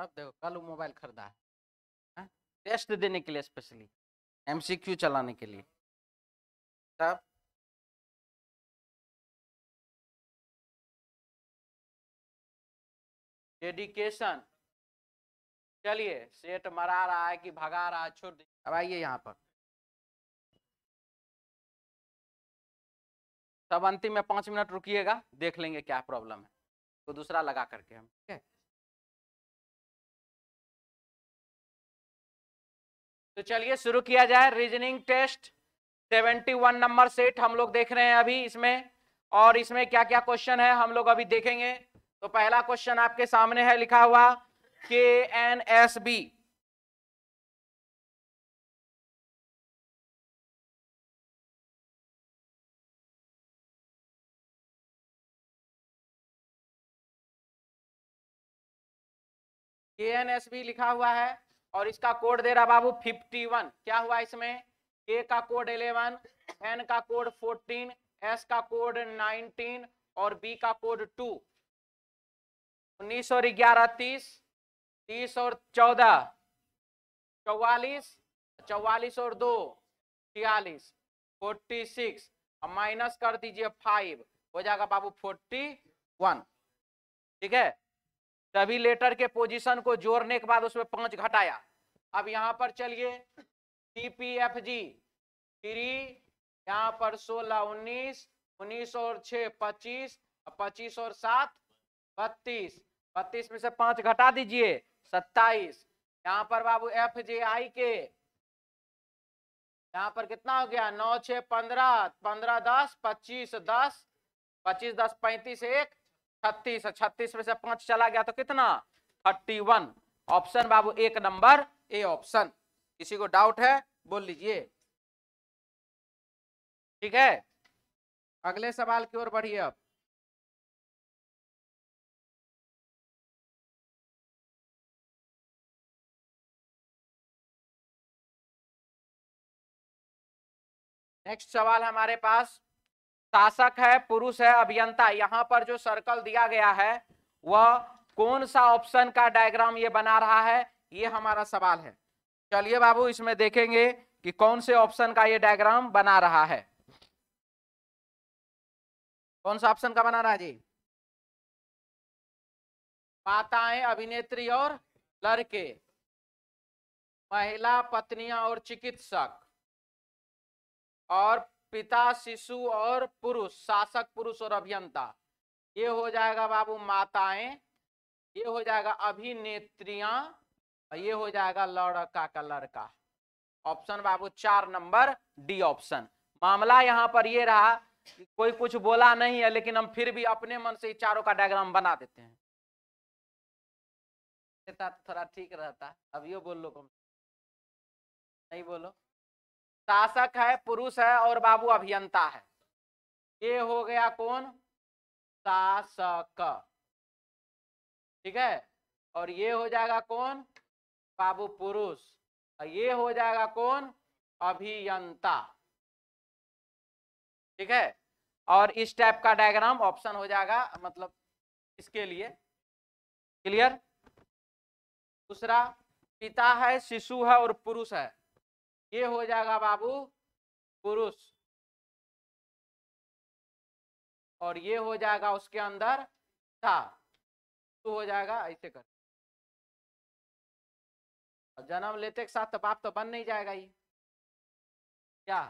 अब देखो कल वो मोबाइल खरीदा है हाँ? टेस्ट देने के लिए स्पेशली एमसीक्यू चलाने के लिए तब डेडिकेशन चलिए सेट मरा रहा है कि भगा रहा है छोड़ दीजिए अब आइए यहाँ पर सब अंतिम में पाँच मिनट रुकिएगा देख लेंगे क्या प्रॉब्लम है तो दूसरा लगा करके हम ठीक है तो चलिए शुरू किया जाए रीजनिंग टेस्ट 71 नंबर सेट हम लोग देख रहे हैं अभी इसमें और इसमें क्या क्या क्वेश्चन है हम लोग अभी देखेंगे तो पहला क्वेश्चन आपके सामने है लिखा हुआ K N S B K N S B लिखा हुआ है और इसका कोड दे रहा बाबू 51 क्या हुआ इसमें ए का कोड 11 एन का कोड 14 एस का कोड 19 और बी का कोड 2 उन्नीस और ग्यारह तीस तीस और चौदह चौवालीस चौवालीस और दो छियालीस फोर्टी सिक्स और माइनस कर दीजिए फाइव हो जाएगा बाबू फोर्टी वन ठीक है तभी लेटर के पोजीशन को जोड़ने के बाद उसमें पांच घटाया अब यहां पर चलिए टीपीएफजी थ्री यहां पर सोलह उन्नीस उन्नीस और छ पच्चीस पच्चीस और सात बत्तीस बत्तीस में से पांच घटा दीजिए सत्ताईस यहां पर बाबू एफ जे आई के यहाँ पर कितना हो गया नौ छ पंद्रह पंद्रह दस पच्चीस दस पच्चीस दस पैंतीस एक छत्तीस छत्तीस में से पांच चला गया तो कितना थर्टी वन ऑप्शन बाबू एक नंबर ए ऑप्शन किसी को डाउट है बोल लीजिए ठीक है अगले सवाल की ओर बढ़िए अब नेक्स्ट सवाल हमारे पास शासक है पुरुष है अभियंता यहां पर जो सर्कल दिया गया है वह कौन सा ऑप्शन का डायग्राम ये बना रहा है ये हमारा सवाल है चलिए बाबू इसमें देखेंगे कि कौन से ऑप्शन का ये डायग्राम बना रहा है कौन सा ऑप्शन का बना रहा है जी माताएं अभिनेत्री और लड़के महिला पत्नियां और चिकित्सक और पिता शिशु और पुरुष शासक पुरुष और अभियंता ये हो जाएगा बाबू माताएं ये हो जाएगा अभिनेत्रियां ये हो जाएगा लड़का का लड़का ऑप्शन बाबू चार नंबर डी ऑप्शन मामला यहाँ पर ये रहा कि कोई कुछ बोला नहीं है लेकिन हम फिर भी अपने मन से चारों का डायग्राम बना देते हैं तो थोड़ा ठीक रहता अब ये बोल लो नहीं बोलो शासक है पुरुष है और बाबू अभियंता है ये हो गया कौन शासक ठीक है और ये हो जाएगा कौन बाबू पुरुष और तो ये हो जाएगा कौन अभियंता ठीक है और इस टाइप का डायग्राम ऑप्शन हो जाएगा मतलब इसके लिए क्लियर दूसरा पिता है शिशु है और पुरुष है ये हो जाएगा बाबू पुरुष और ये हो जाएगा उसके अंदर था तो हो जाएगा ऐसे कर जन्म लेते के साथ तो बाप तो बन नहीं जाएगा ये क्या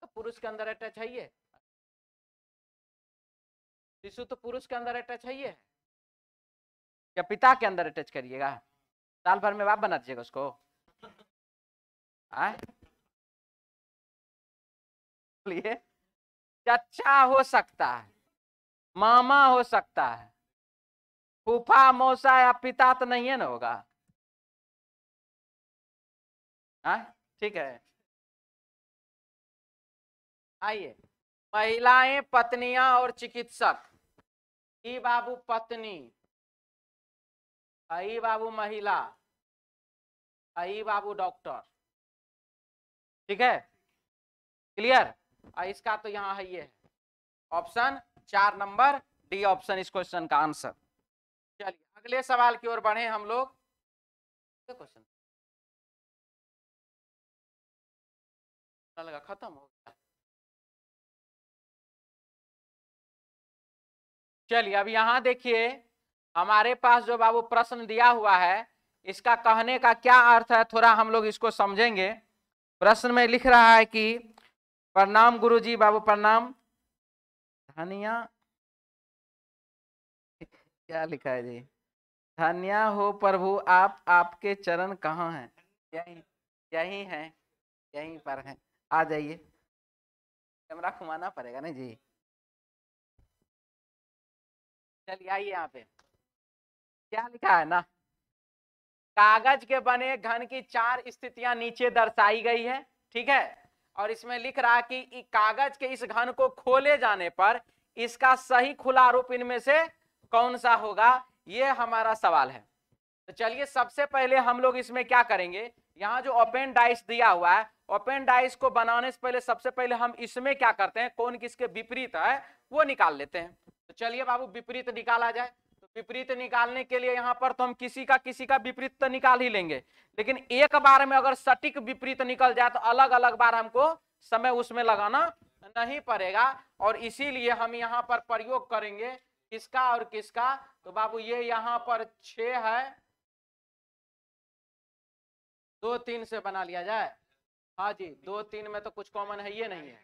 तो पुरुष के अंदर अटैच है ये शिशु तो पुरुष के अंदर अटैच है ये क्या पिता के अंदर अटैच करिएगा साल भर में बाप बना दीजिएगा उसको बोलिए अच्छा हो सकता है मामा हो सकता है फूफा मौसा या पिता तो नहीं है ना होगा हाँ? ठीक है आइए महिलाएं पत्नियां और चिकित्सक ई बाबू पत्नी आई बाबू महिला आई बाबू डॉक्टर ठीक है क्लियर इसका तो यहाँ है ये ऑप्शन चार नंबर डी ऑप्शन इस क्वेश्चन का आंसर चलिए अगले सवाल की ओर बढ़े हम लोग क्वेश्चन लगा खत्म हो गया चलिए अब यहां देखिए हमारे पास जो बाबू प्रश्न दिया हुआ है इसका कहने का क्या अर्थ है थोड़ा हम लोग इसको समझेंगे प्रश्न में लिख रहा है कि प्रणाम गुरुजी बाबू प्रणाम धनिया क्या लिखा है जी धनिया हो प्रभु आप आपके चरण कहाँ हैं यही यही है यहीं पर है आ जाइए कैमरा घुमाना पड़ेगा ना जी चलिए आइए यहाँ पे क्या लिखा है ना कागज के बने घन की चार स्थितियां नीचे दर्शाई गई है ठीक है और इसमें लिख रहा है कि कागज के इस घन को खोले जाने पर इसका सही खुला रूप इनमें से कौन सा होगा ये हमारा सवाल है तो चलिए सबसे पहले हम लोग इसमें क्या करेंगे यहाँ जो ओपन डाइस दिया हुआ है ओपन डाइस को बनाने से पहले सबसे पहले हम इसमें क्या करते हैं कौन किसके विपरीत है वो निकाल लेते हैं तो चलिए बाबू विपरीत निकाला जाए विपरीत निकालने के लिए यहाँ पर तो हम किसी का किसी का विपरीत तो निकाल ही लेंगे लेकिन एक बार में अगर सटीक विपरीत निकल जाए तो अलग अलग बार हमको समय उसमें लगाना नहीं पड़ेगा और इसीलिए हम यहाँ पर प्रयोग करेंगे किसका और किसका तो बाबू ये यहाँ पर छ है दो तीन से बना लिया जाए हाँ जी दो तीन में तो कुछ कॉमन है ये नहीं है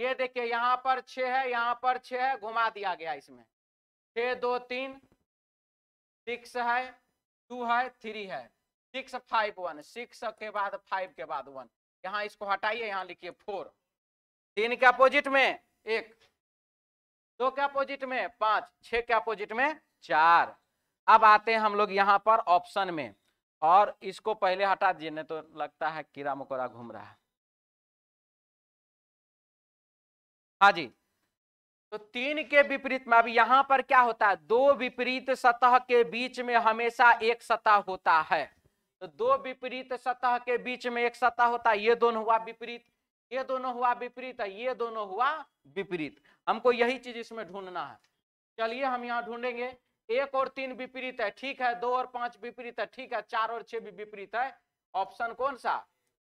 ये देखिए यहाँ पर छ है यहाँ पर छ है घुमा दिया गया इसमें छ दो तीन सिक्स है टू है थ्री है सिक्स फाइव वन सिक्स के बाद फाइव के बाद वन यहाँ इसको हटाइए यहाँ लिखिए फोर तीन के अपोजिट में एक दो के अपोजिट में पांच छ के अपोजिट में चार अब आते हैं हम लोग यहाँ पर ऑप्शन में और इसको पहले हटा दिए नहीं तो लगता है कीड़ा मकोड़ा घूम रहा है हाँ जी तो तीन के विपरीत में अब यहां पर क्या होता है दो विपरीत सतह के बीच में हमेशा एक सतह होता है तो दो विपरीत सतह के बीच में एक सतह होता है ये दोनों हुआ विपरीत ये दोनों हुआ विपरीत है ये दोनों हुआ विपरीत हमको यही चीज इसमें ढूंढना है चलिए हम यहाँ ढूंढेंगे एक और तीन विपरीत है ठीक है दो और पांच विपरीत है ठीक है चार और छह भी विपरीत है ऑप्शन कौन सा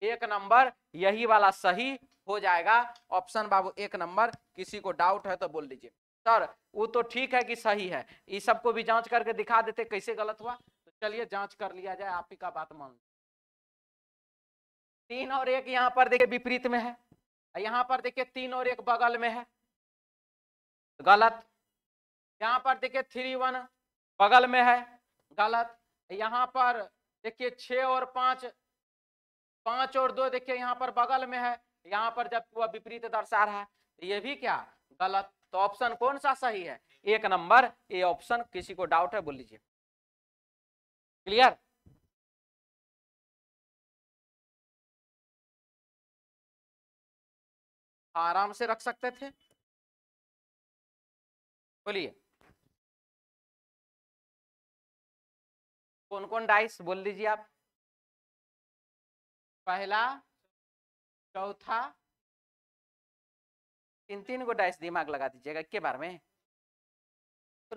एक नंबर यही वाला सही हो जाएगा ऑप्शन बाबू एक नंबर किसी को डाउट है तो बोल दीजिए सर वो तो ठीक है कि सही है ये सबको भी जांच करके दिखा देते कैसे गलत हुआ तो चलिए जांच कर लिया जाए आप ही का बात मान तीन और एक यहाँ पर देखिए विपरीत में है यहाँ पर देखिए तीन और एक बगल में है गलत यहाँ पर देखिए थ्री वन बगल में है गलत यहाँ पर देखिए छ और पांच पांच और दो देखिए यहाँ पर बगल में है यहाँ पर जब वह विपरीत दर्शा रहा है तो ये भी क्या गलत तो ऑप्शन कौन सा सही है एक नंबर ये ऑप्शन किसी को डाउट है बोल लीजिए क्लियर आराम से रख सकते थे बोलिए कौन कौन डाइस बोल दीजिए आप पहला चौथा तीन तीन गो डाइस दिमाग लगा दीजिएगा के बार में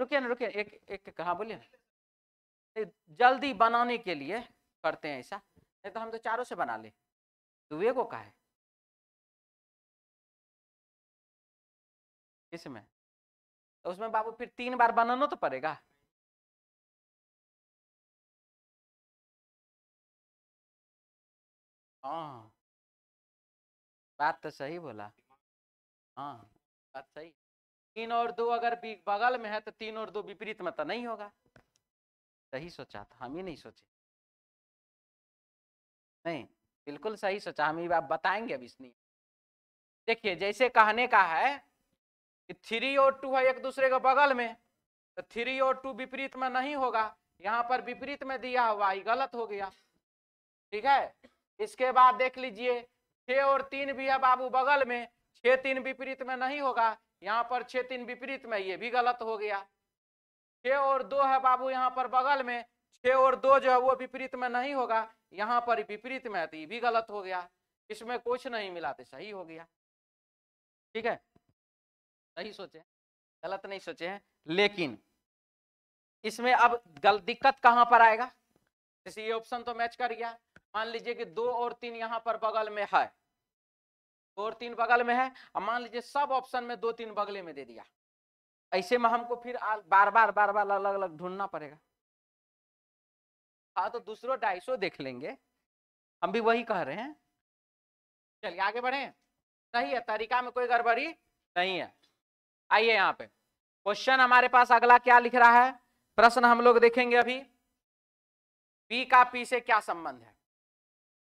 रुकिए ना रुकिए एक एक कहा बोलिए जल्दी बनाने के लिए करते हैं ऐसा नहीं तो हम तो चारों से बना ले दुए को कहा है इसमें तो उसमें बाबू फिर तीन बार बनाना तो पड़ेगा हाँ बात तो सही बोला हाँ बात सही तीन और दो अगर बगल में है तो तीन और दो विपरीत में तो नहीं होगा सही सोचा था हम ही नहीं सोचे नहीं बिल्कुल सही सोचा हम ये आप बताएंगे अब इसलिए देखिए जैसे कहने का है कि थ्री और टू है एक दूसरे के बगल में तो थ्री और टू विपरीत में नहीं होगा यहाँ पर विपरीत में दिया हुआ ही गलत हो गया ठीक है इसके बाद देख लीजिए छे और तीन भी है बाबू बगल में छे तीन विपरीत में नहीं होगा यहाँ पर छे तीन विपरीत में ये भी गलत हो गया छह और दो है बाबू यहाँ पर बगल में छे और दो जो है वो विपरीत में नहीं होगा यहाँ पर विपरीत में तो ये भी गलत हो गया इसमें कुछ नहीं मिला तो सही हो गया ठीक है सही सोचे गलत नहीं सोचे हैं लेकिन इसमें अब गल दिक्कत कहाँ पर आएगा जैसे ये ऑप्शन तो मैच कर गया मान लीजिए कि दो और तीन यहाँ पर बगल में है दो और तीन बगल में है और मान लीजिए सब ऑप्शन में दो तीन बगले में दे दिया ऐसे में हमको फिर बार बार बार बार अलग अलग ढूंढना पड़ेगा हाँ तो दूसरों डाइसो देख लेंगे हम भी वही कह रहे हैं चलिए आगे बढ़े सही है तरीका में कोई गड़बड़ी नहीं है आइए यहाँ पे क्वेश्चन हमारे पास अगला क्या लिख रहा है प्रश्न हम लोग देखेंगे अभी पी का पी से क्या संबंध है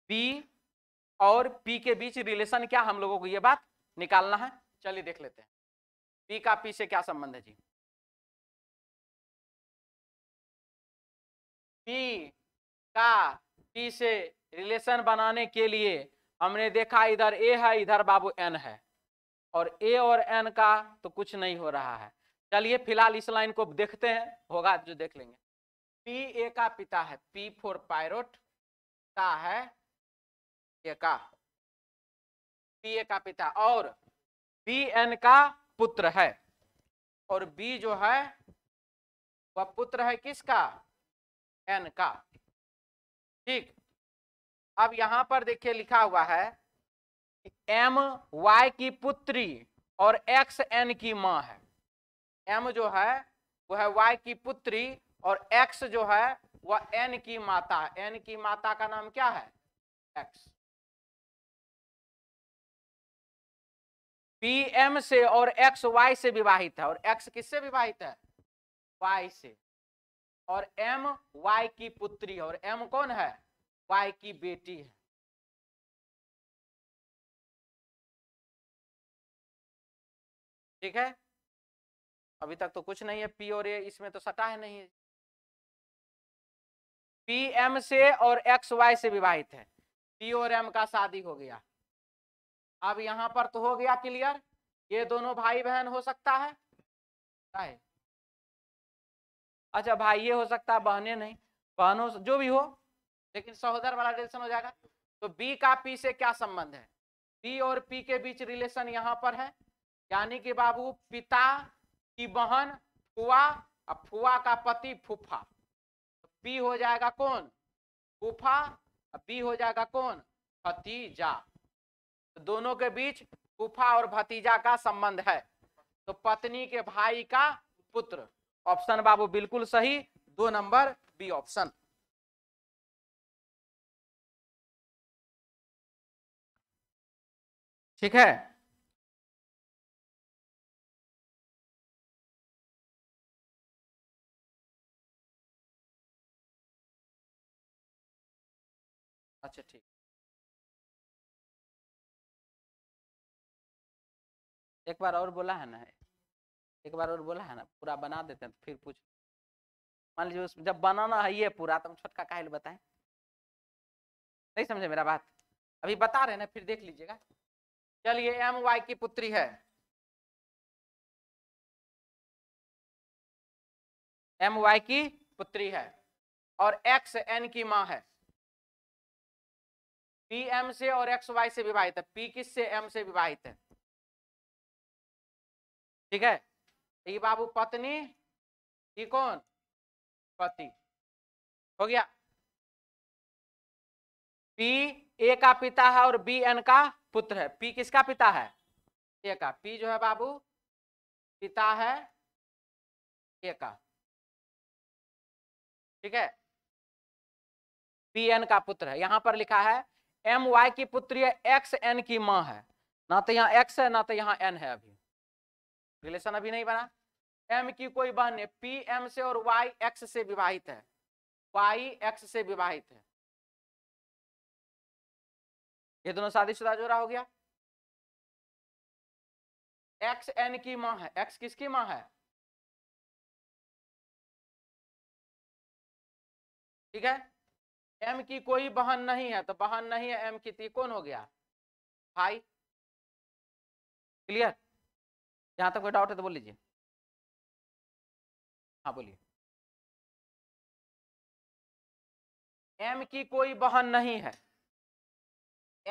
पी और पी के बीच रिलेशन क्या हम लोगों को ये बात निकालना है चलिए देख लेते हैं पी का पी से क्या संबंध है जी पी का पी से रिलेशन बनाने के लिए हमने देखा इधर ए है इधर बाबू एन है और ए और एन का तो कुछ नहीं हो रहा है चलिए फिलहाल इस लाइन को देखते हैं होगा जो देख लेंगे पी ए का पिता है पी फोर पायरोट का है ए का ए का पिता और बी एन का पुत्र है और बी जो है वह पुत्र है किसका एन का ठीक अब यहां पर देखिए लिखा हुआ है एम वाई की पुत्री और एक्स एन की माँ है एम जो है वह है वाई की पुत्री और एक्स जो है वह एन की माता है एन की माता का नाम क्या है एक्स पी एम से और एक्स वाई से विवाहित है और एक्स किससे विवाहित है वाई से और एम वाई की पुत्री और एम कौन है वाई की बेटी है ठीक है अभी तक तो कुछ नहीं है पी और ए इसमें तो सटा है नहीं पी एम से और एक्स वाई से विवाहित है पी और एम का शादी हो गया अब यहाँ पर तो हो गया क्लियर ये दोनों भाई बहन हो सकता है अच्छा भाई ये हो सकता है बहने नहीं बहनों जो भी हो लेकिन सहोदर वाला रिलेशन हो जाएगा तो बी का पी से क्या संबंध है बी और पी के बीच रिलेशन यहाँ पर है यानी कि बाबू पिता की बहन फुआ और फुआ का पति फूफा बी हो जाएगा कौन फूफा बी हो जाएगा कौन भतीजा दोनों के बीच फूफा और भतीजा का संबंध है तो पत्नी के भाई का पुत्र ऑप्शन बाबू बिल्कुल सही दो नंबर बी ऑप्शन ठीक है अच्छा ठीक एक बार और बोला है ना एक बार और बोला है ना पूरा बना देते हैं तो फिर पूछ मान लीजिए उसमें जब बनाना है ये पूरा तो हम छोटका काहल बताएं नहीं समझे मेरा बात अभी बता रहे ना फिर देख लीजिएगा चलिए एम वाई की पुत्री है एम वाई की पुत्री है और एक्स एन की माँ है पी एम से और एक्स वाई से विवाहित है पी किस से एम से विवाहित है ठीक है ये बाबू पत्नी ये कौन पति हो गया पी ए का पिता है और बी एन का पुत्र है पी किसका पिता है ए का पी जो है बाबू पिता है ए का ठीक है पी एन का पुत्र है यहां पर लिखा है एम वाई की पुत्री है एक्स एन की माँ है ना तो यहाँ एक्स है ना तो यहाँ एन है अभी रिलेशन अभी नहीं बना एम की कोई बहन पी एम से और वाई एक्स से विवाहित है वाई एक्स से विवाहित है ये दोनों शादीशुदा जोड़ा हो गया एक्स एन की माँ है एक्स किसकी माँ है ठीक है एम की कोई बहन नहीं है तो बहन नहीं है एम की ती तो कौन हो गया भाई क्लियर यहाँ तक कोई डाउट है तो बोल लीजिए हाँ बोलिए एम की कोई बहन नहीं है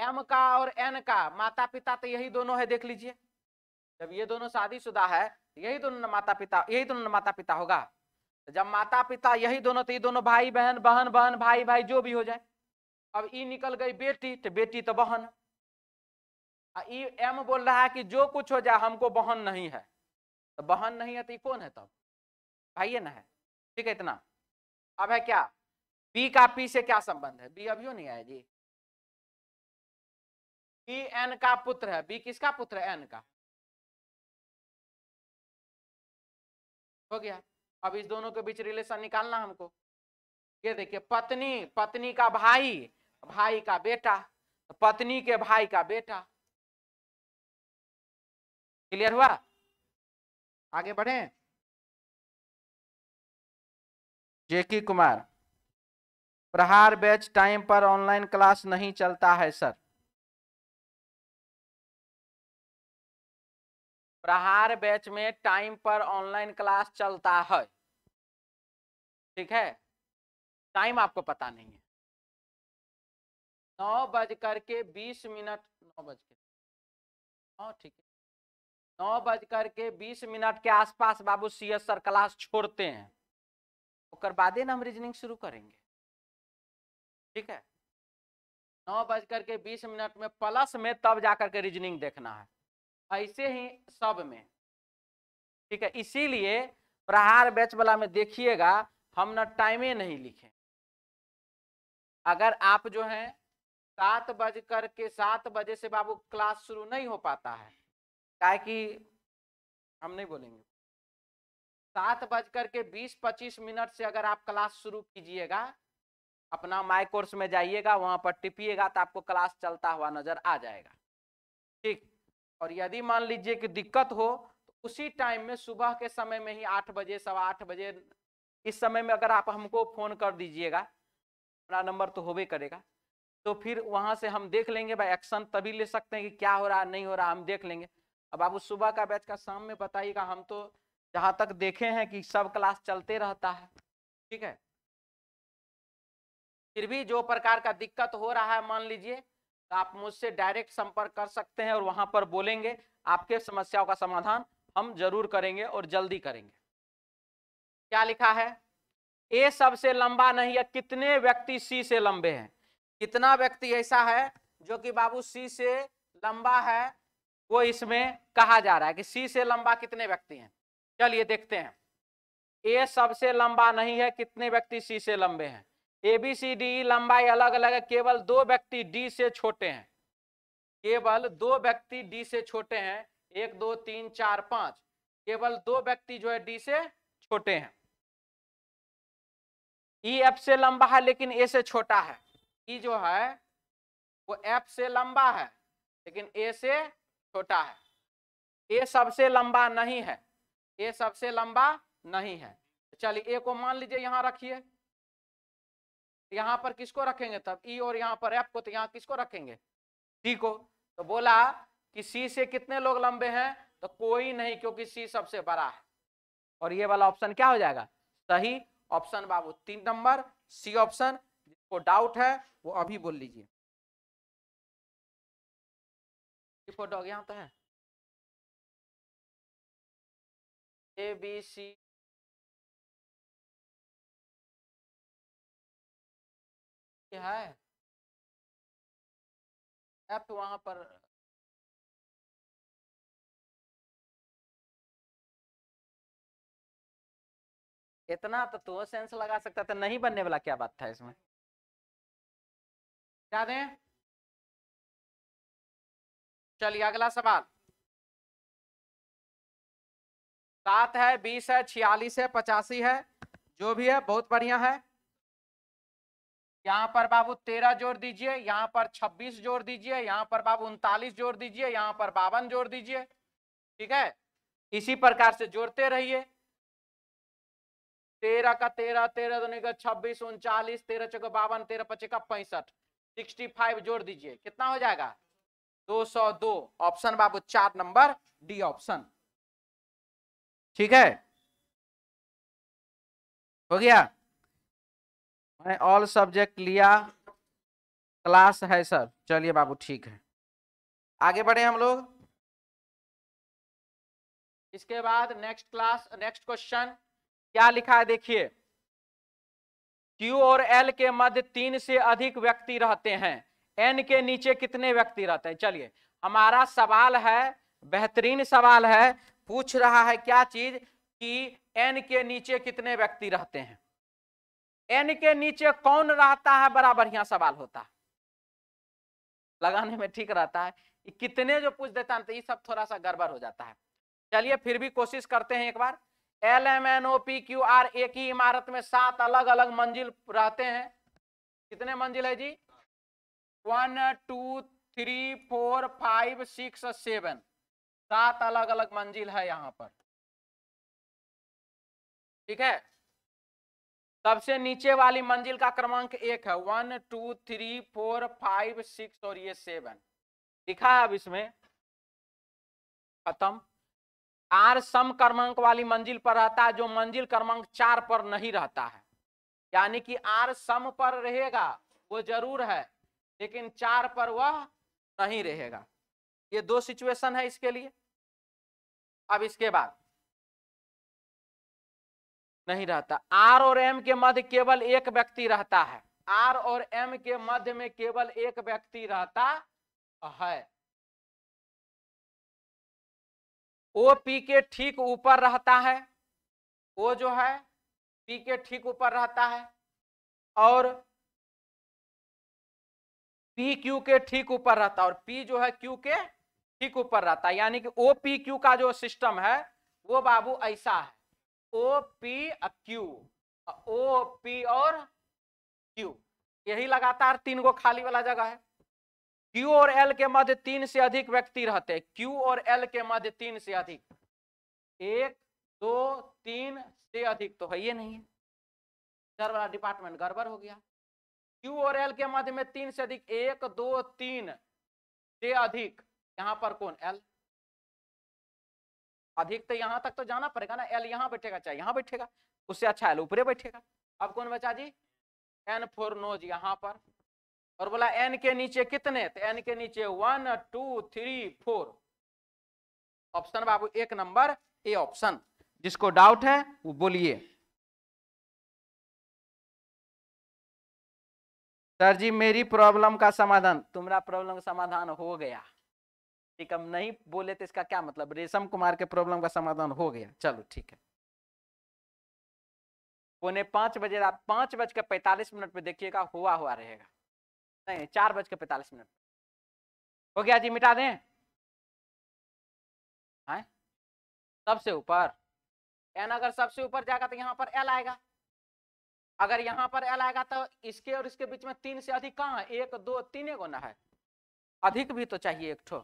एम का और एन का माता पिता तो यही दोनों है देख लीजिए जब ये दोनों शादीशुदा है तो यही दोनों माता पिता यही दोनों माता पिता होगा तो जब माता पिता यही दोनों तो ये दोनों भाई बहन बहन बहन भाई भाई जो भी हो जाए अब ई निकल गई बेटी तो बेटी तो बहन एम बोल रहा है कि जो कुछ हो जाए हमको बहन नहीं है तो बहन नहीं है तो कौन है तब भाई ना है ठीक है इतना अब है क्या बी का पी से क्या संबंध है बी अभी नहीं आया जी बी एन का पुत्र है बी किसका पुत्र है एन का हो गया अब इस दोनों के बीच रिलेशन निकालना हमको ये देखिए पत्नी पत्नी का भाई भाई का बेटा तो पत्नी के भाई का बेटा क्लियर हुआ आगे बढ़े जेकी कुमार प्रहार बैच टाइम पर ऑनलाइन क्लास नहीं चलता है सर प्रहार बैच में टाइम पर ऑनलाइन क्लास चलता है ठीक है टाइम आपको पता नहीं है नौ बज करके बीस मिनट नौ बज के हाँ, ठीक है नौ बज करके बीस मिनट के आसपास बाबू सी एस सर क्लास छोड़ते हैं और बादे ना हम रीजनिंग शुरू करेंगे ठीक है नौ बज करके बीस मिनट में प्लस में तब जा करके रीजनिंग देखना है ऐसे ही सब में ठीक है इसीलिए प्रहार बैच वाला में देखिएगा हम ना टाइमे नहीं लिखे अगर आप जो है सात बज करके सात बजे से बाबू क्लास शुरू नहीं हो पाता है काहे कि हम नहीं बोलेंगे सात बज करके बीस पच्चीस मिनट से अगर आप क्लास शुरू कीजिएगा अपना माई कोर्स में जाइएगा वहां पर टिपिएगा तो आपको क्लास चलता हुआ नजर आ जाएगा ठीक और यदि मान लीजिए कि दिक्कत हो तो उसी टाइम में सुबह के समय में ही आठ बजे सवा आठ बजे इस समय में अगर आप हमको फोन कर दीजिएगा अपना नंबर तो होबे करेगा तो फिर वहां से हम देख लेंगे भाई एक्शन तभी ले सकते हैं कि क्या हो रहा नहीं हो रहा हम देख लेंगे अब आप उस सुबह का बैच का शाम में बताइएगा हम तो जहाँ तक देखे हैं कि सब क्लास चलते रहता है ठीक है फिर भी जो प्रकार का दिक्कत हो रहा है मान लीजिए तो आप मुझसे डायरेक्ट संपर्क कर सकते हैं और वहां पर बोलेंगे आपके समस्याओं का समाधान हम जरूर करेंगे और जल्दी करेंगे क्या लिखा है ए सबसे लंबा नहीं है कितने व्यक्ति सी से लंबे हैं कितना व्यक्ति ऐसा है जो कि बाबू सी से लंबा है वो इसमें कहा जा रहा है कि सी से लंबा कितने व्यक्ति हैं चलिए देखते हैं ए सबसे लंबा नहीं है कितने व्यक्ति सी से लंबे हैं ए बी सी डी लंबाई अलग अलग है केवल दो व्यक्ति डी से छोटे हैं केवल दो व्यक्ति डी से छोटे हैं एक दो तीन चार पांच केवल दो व्यक्ति जो है डी से छोटे हैं ई एफ से लंबा है लेकिन ए से छोटा है ई जो है वो एफ से लंबा है लेकिन ए से छोटा है ए सबसे लंबा नहीं है ए सबसे लंबा नहीं है चलिए ए को मान लीजिए यहाँ रखिए यहाँ पर किसको रखेंगे तब ई और यहाँ पर एफ को तो यहाँ किसको रखेंगे डी को तो बोला कि सी से कितने लोग लंबे हैं तो कोई नहीं क्योंकि सी सबसे बड़ा है और ये वाला ऑप्शन क्या हो जाएगा सही ऑप्शन बाबू तीन नंबर सी ऑप्शन जिसको डाउट है वो अभी बोल लीजिए ये फोर डॉग यहाँ होता है ए बी सी है एफ तो वहां पर इतना तो तू तो सेंस लगा सकता था नहीं बनने वाला क्या बात था इसमें क्या दें चलिए अगला सवाल सात है बीस है छियालीस है पचासी है जो भी है बहुत बढ़िया है यहाँ पर बाबू तेरह जोड़ दीजिए यहाँ पर छब्बीस जोड़ दीजिए यहाँ पर बाबू उनतालीस जोड़ दीजिए यहाँ पर बावन जोड़ दीजिए ठीक है इसी प्रकार से जोड़ते रहिए तेरह का तेरह तेरह दोनों का छब्बीस उनचालीस तेरह चौका बावन तेरह पच्चीस का पैंसठ सिक्सटी फाइव जोड़ दीजिए कितना हो जाएगा दो सौ दो ऑप्शन बाबू चार नंबर डी ऑप्शन ठीक है हो गया मैं ऑल सब्जेक्ट लिया क्लास है सर चलिए बाबू ठीक है आगे बढ़े हम लोग इसके बाद नेक्स्ट क्लास नेक्स्ट क्वेश्चन क्या लिखा है देखिए क्यू और एल के मध्य तीन से अधिक व्यक्ति रहते हैं एन के नीचे कितने व्यक्ति रहते हैं चलिए हमारा सवाल है बेहतरीन सवाल है पूछ रहा है क्या चीज कि एन के नीचे कितने व्यक्ति रहते हैं एन के नीचे कौन रहता है बड़ा बढ़िया सवाल होता है लगाने में ठीक रहता है कितने जो पूछ देता है तो ये सब थोड़ा सा गड़बड़ हो जाता है चलिए फिर भी कोशिश करते हैं एक बार L M N O P Q R एक ही इमारत में सात अलग अलग मंजिल रहते हैं कितने मंजिल है जी one two three four five six seven सात अलग अलग मंजिल है यहाँ पर ठीक है सबसे नीचे वाली मंजिल का क्रमांक एक है one two three four five six और ये सेवन लिखा है अब इसमें खत्म आर सम क्रमांक वाली मंजिल पर रहता है जो मंजिल क्रमांक चार पर नहीं रहता है यानी कि आर सम पर रहेगा वो जरूर है लेकिन चार पर वह नहीं रहेगा ये दो सिचुएशन है इसके लिए अब इसके बाद नहीं रहता आर और एम के मध्य केवल एक व्यक्ति रहता है आर और एम के मध्य में केवल एक व्यक्ति रहता है ओ पी के ठीक ऊपर रहता है ओ जो है पी के ठीक ऊपर रहता है और पी क्यू के ठीक ऊपर रहता है और पी जो है क्यू के ठीक ऊपर रहता है यानी कि ओ पी क्यू का जो सिस्टम है वो बाबू ऐसा है O P Q O P और क्यू यही लगातार तीन गो खाली वाला जगह है क्यू और एल के मध्य तीन से अधिक व्यक्ति रहते हैं क्यू और एल के मध्य तीन से अधिक एक दो तीन से अधिक तो है ये नहीं है डिपार्टमेंट गड़बड़ हो गया क्यू और एल के मध्य में तीन से अधिक एक दो तीन से अधिक यहां पर कौन एल अधिक तो यहां तक तो जाना पड़ेगा ना एल यहां बैठेगा चाहे यहां बैठेगा उससे अच्छा एल ऊपरे बैठेगा अब कौन बचा जी एन फोर नोज यहां पर और बोला एन के नीचे कितने तो एन के नीचे one two three four option बाबू एक नंबर ए ऑप्शन जिसको डाउट है वो बोलिए सर जी मेरी प्रॉब्लम का समाधान तुम्हारा प्रॉब्लम का समाधान हो गया ठीक हम नहीं बोले तो इसका क्या मतलब रेशम कुमार के प्रॉब्लम का समाधान हो गया चलो ठीक है पौने पांच बजे रात पांच बज के पैंतालीस मिनट पे देखिएगा हुआ हुआ रहेगा नहीं चार बज के पैंतालीस मिनट हो गया जी मिटा दें सबसे ऊपर एन अगर सबसे ऊपर जाएगा तो यहाँ पर एल आएगा अगर यहाँ पर एल आएगा तो इसके और इसके बीच में तीन से अधिक कहाँ है एक दो तीन गुना है अधिक भी तो चाहिए एक ठो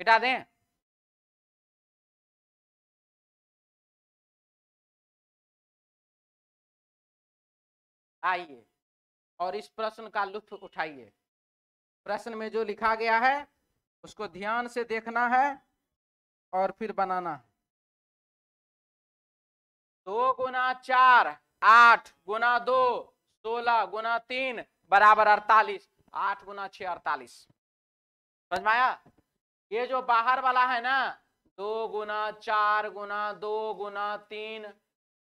मिटा दें आइए और इस प्रश्न का लुत्फ उठाइए प्रश्न में जो लिखा गया है उसको ध्यान से देखना है और फिर बनाना है दो गुना चार आठ गुना दो सोलह गुना तीन बराबर अड़तालीस आठ गुना छ अड़तालीस समझ माया ये जो बाहर वाला है ना दो गुना चार गुना दो गुना तीन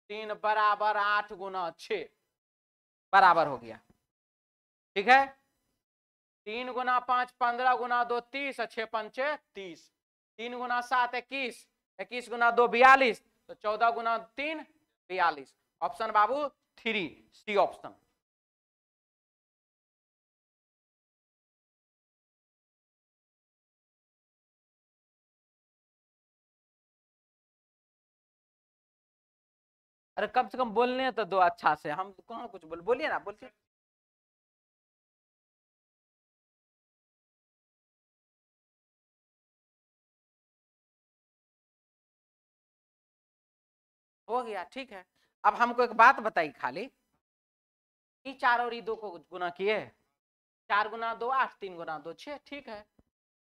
तीन बराबर आठ गुना छ बराबर हो गया ठीक है तीन गुना पांच पंद्रह गुना दो तीस और छह पंचे तीस तीन गुना सात इक्कीस इक्कीस गुना दो बयालीस तो चौदह गुना तीन बयालीस ऑप्शन बाबू थ्री सी ऑप्शन अरे कम से कम बोलने तो दो अच्छा से हम कौन कुछ बोल बोलिए ना बोलिए हो गया ठीक है अब हमको एक बात बताई खाली ई चार और ई दो को गुना किए चार गुना दो आठ तीन गुना दो छह ठीक है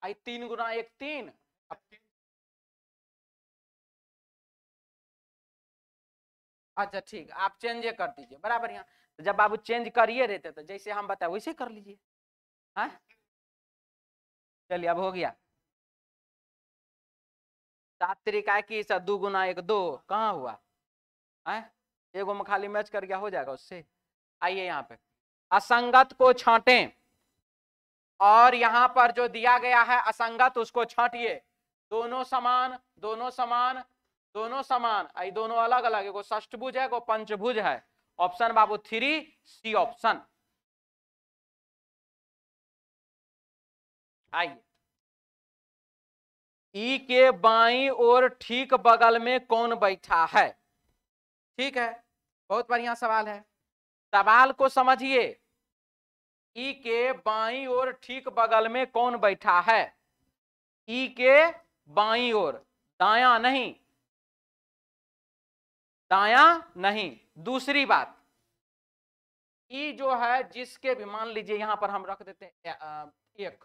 आई तीन गुना एक तीन अब अच्छा ठीक आप चेंजे कर दीजिए बराबर यहाँ तो जब बाबू चेंज करिए रहते तो जैसे हम बताए वैसे कर लीजिए हाँ? चलिए अब हो गया सात तरीका की दो गुना एक दो कहाँ हुआ एगो में खाली मैच कर गया हो जाएगा उससे आइए यहाँ पे असंगत को छाटे और यहाँ पर जो दिया गया है असंगत उसको छांटिए दोनों समान दोनों समान दोनों समान आई दोनों अलग अलग एगो ष्टभुज है एगो पंचभुज है ऑप्शन बाबू थ्री सी ऑप्शन आइए ई के बाई और ठीक बगल में कौन बैठा है ठीक है बहुत बढ़िया सवाल है सवाल को समझिए ई के बाई और ठीक बगल में कौन बैठा है ई के बाई और दाया नहीं दाया नहीं दूसरी बात ई जो है जिसके भी मान लीजिए यहां पर हम रख देते हैं एक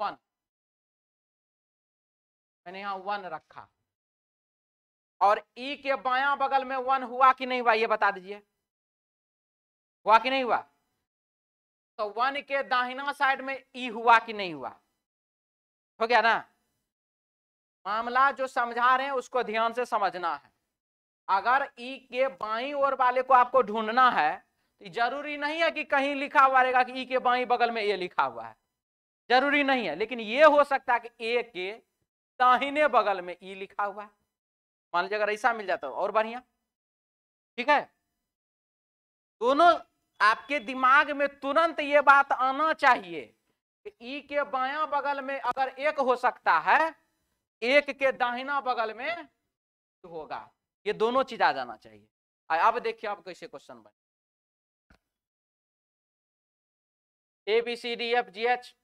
वन मैंने यहां वन रखा और ई के बाया बगल में वन हुआ कि नहीं हुआ ये बता दीजिए हुआ कि नहीं हुआ तो वन के दाहिना साइड में ई हुआ कि नहीं हुआ हो गया ना मामला जो समझा रहे हैं उसको ध्यान से समझना है अगर ई के बाई ओर वाले को आपको ढूंढना है तो जरूरी नहीं है कि कहीं लिखा हुआ रहेगा कि E के बाई बगल में ये लिखा हुआ है जरूरी नहीं है लेकिन ये हो सकता है कि ए के दाहिने बगल में ई लिखा हुआ है मान लीजिए अगर ऐसा मिल जाता और बढ़िया ठीक है दोनों आपके दिमाग में तुरंत ये बात आना चाहिए कि ई के बाया बगल में अगर एक हो सकता है एक के दाहिना बगल में होगा ये दोनों चीज आ जाना चाहिए अब देखिए आप कैसे क्वेश्चन बने A B C D F G H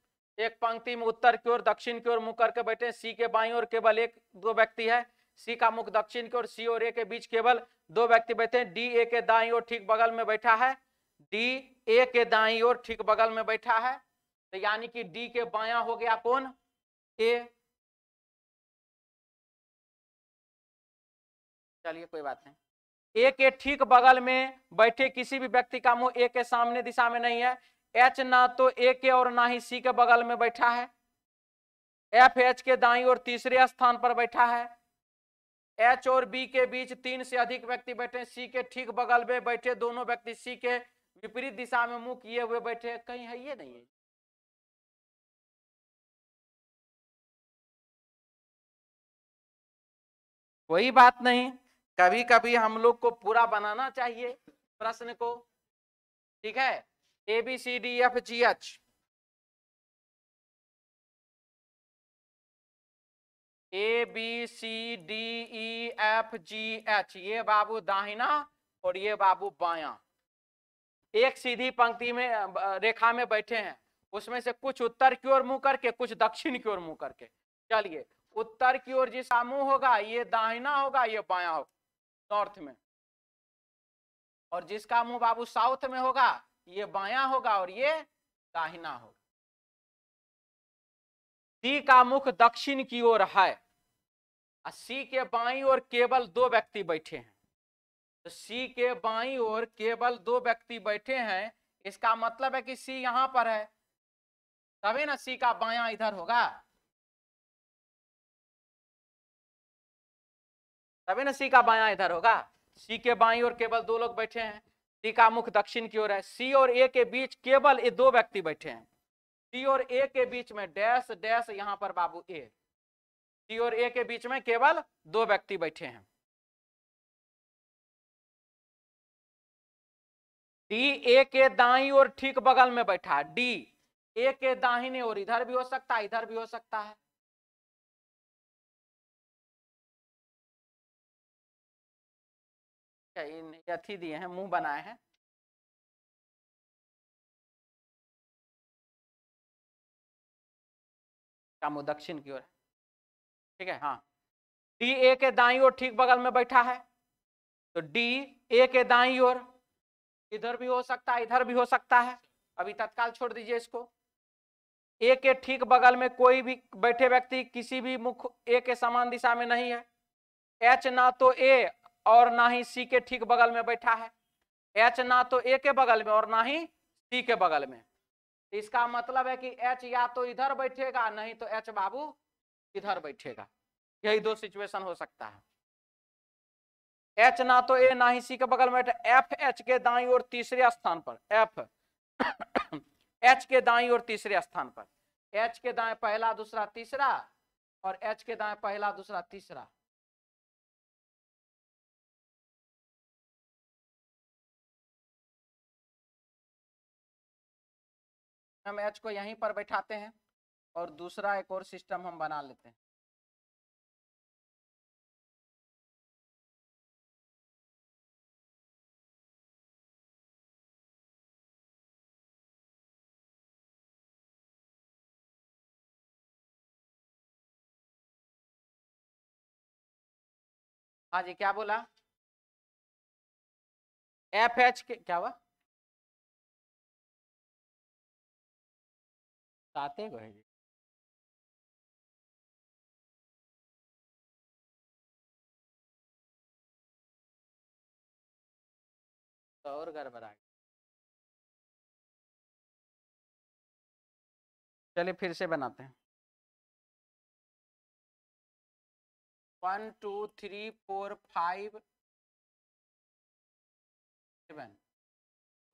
एक पंक्ति में उत्तर की ओर दक्षिण की ओर मुंह करके बैठे सी के बाई और केवल एक दो व्यक्ति है सी का मुख दक्षिण की ओर सी और ए के बीच केवल दो व्यक्ति बैठे हैं डी ए के दाई और ठीक बगल में बैठा है डी ए के दाई और ठीक बगल में बैठा है तो यानी कि डी के बाया हो गया कौन ए चलिए कोई बात नहीं ए के ठीक बगल में बैठे किसी भी व्यक्ति का मुंह ए के सामने दिशा में नहीं है एच ना तो ए के और ना ही सी के बगल में बैठा है एफ एच के दाई और तीसरे स्थान पर बैठा है एच और बी के बीच तीन से अधिक व्यक्ति बैठे सी के ठीक बगल में बैठे दोनों व्यक्ति सी के विपरीत दिशा में मुंह किए हुए बैठे कहीं है ये नहीं है कोई बात नहीं कभी कभी हम लोग को पूरा बनाना चाहिए प्रश्न को ठीक है A B C D F G H A B C D E F G H ये बाबू दाहिना और ये बाबू बाया एक सीधी पंक्ति में रेखा में बैठे हैं उसमें से कुछ उत्तर की ओर मुंह करके कुछ दक्षिण की ओर मुंह करके चलिए उत्तर की ओर जिसका मुंह होगा ये दाहिना होगा ये बाया होगा नॉर्थ में और जिसका मुंह बाबू साउथ में होगा ये बाया होगा और ये दाहिना होगा दी का मुख दक्षिण की ओर है सी के बाई और केवल दो व्यक्ति बैठे हैं तो सी के बाई और केवल दो व्यक्ति बैठे हैं इसका मतलब है कि सी यहां पर है तभी ना सी का बाया इधर होगा तभी ना सी का बाया इधर होगा सी के बाई और केवल दो लोग बैठे हैं सी का मुख दक्षिण की ओर है सी और ए के बीच केवल ये दो व्यक्ति बैठे हैं सी और ए के बीच में डैश डैश यहां पर बाबू ए सी और ए के बीच में केवल दो व्यक्ति बैठे हैं डी ए के दाई और ठीक बगल में बैठा डी ए के दाहिने और इधर भी हो सकता है इधर भी हो सकता है अथी दिए हैं मुंह बनाए हैं मुंह दक्षिण की ओर है ठीक है हाँ डी ए के दाई और ठीक बगल में बैठा है तो डी ए के दाई और इधर भी हो सकता है इधर भी हो सकता है अभी तत्काल छोड़ दीजिए इसको ए के ठीक बगल में कोई भी बैठे व्यक्ति किसी भी मुख ए के समान दिशा में नहीं है एच ना तो ए और ना ही सी के ठीक बगल में बैठा है एच ना तो ए के बगल में और ना ही सी के बगल में इसका मतलब है कि एच या तो इधर बैठेगा नहीं तो एच बाबू इधर बैठेगा यही दो सिचुएशन हो सकता है एच ना तो ए ना ही सी के बगल में बैठे एफ एच के दाई और तीसरे स्थान पर एफ एच के दाई और तीसरे स्थान पर एच के दाएं पहला दूसरा तीसरा और एच के दाएं पहला दूसरा तीसरा हम एच को यहीं पर बैठाते हैं और दूसरा एक और सिस्टम हम बना लेते हैं हाँ जी क्या बोला एफ एच के क्या हुआ ताते गए तो और गड़बड़ा गया चलिए फिर से बनाते हैं one two three four five seven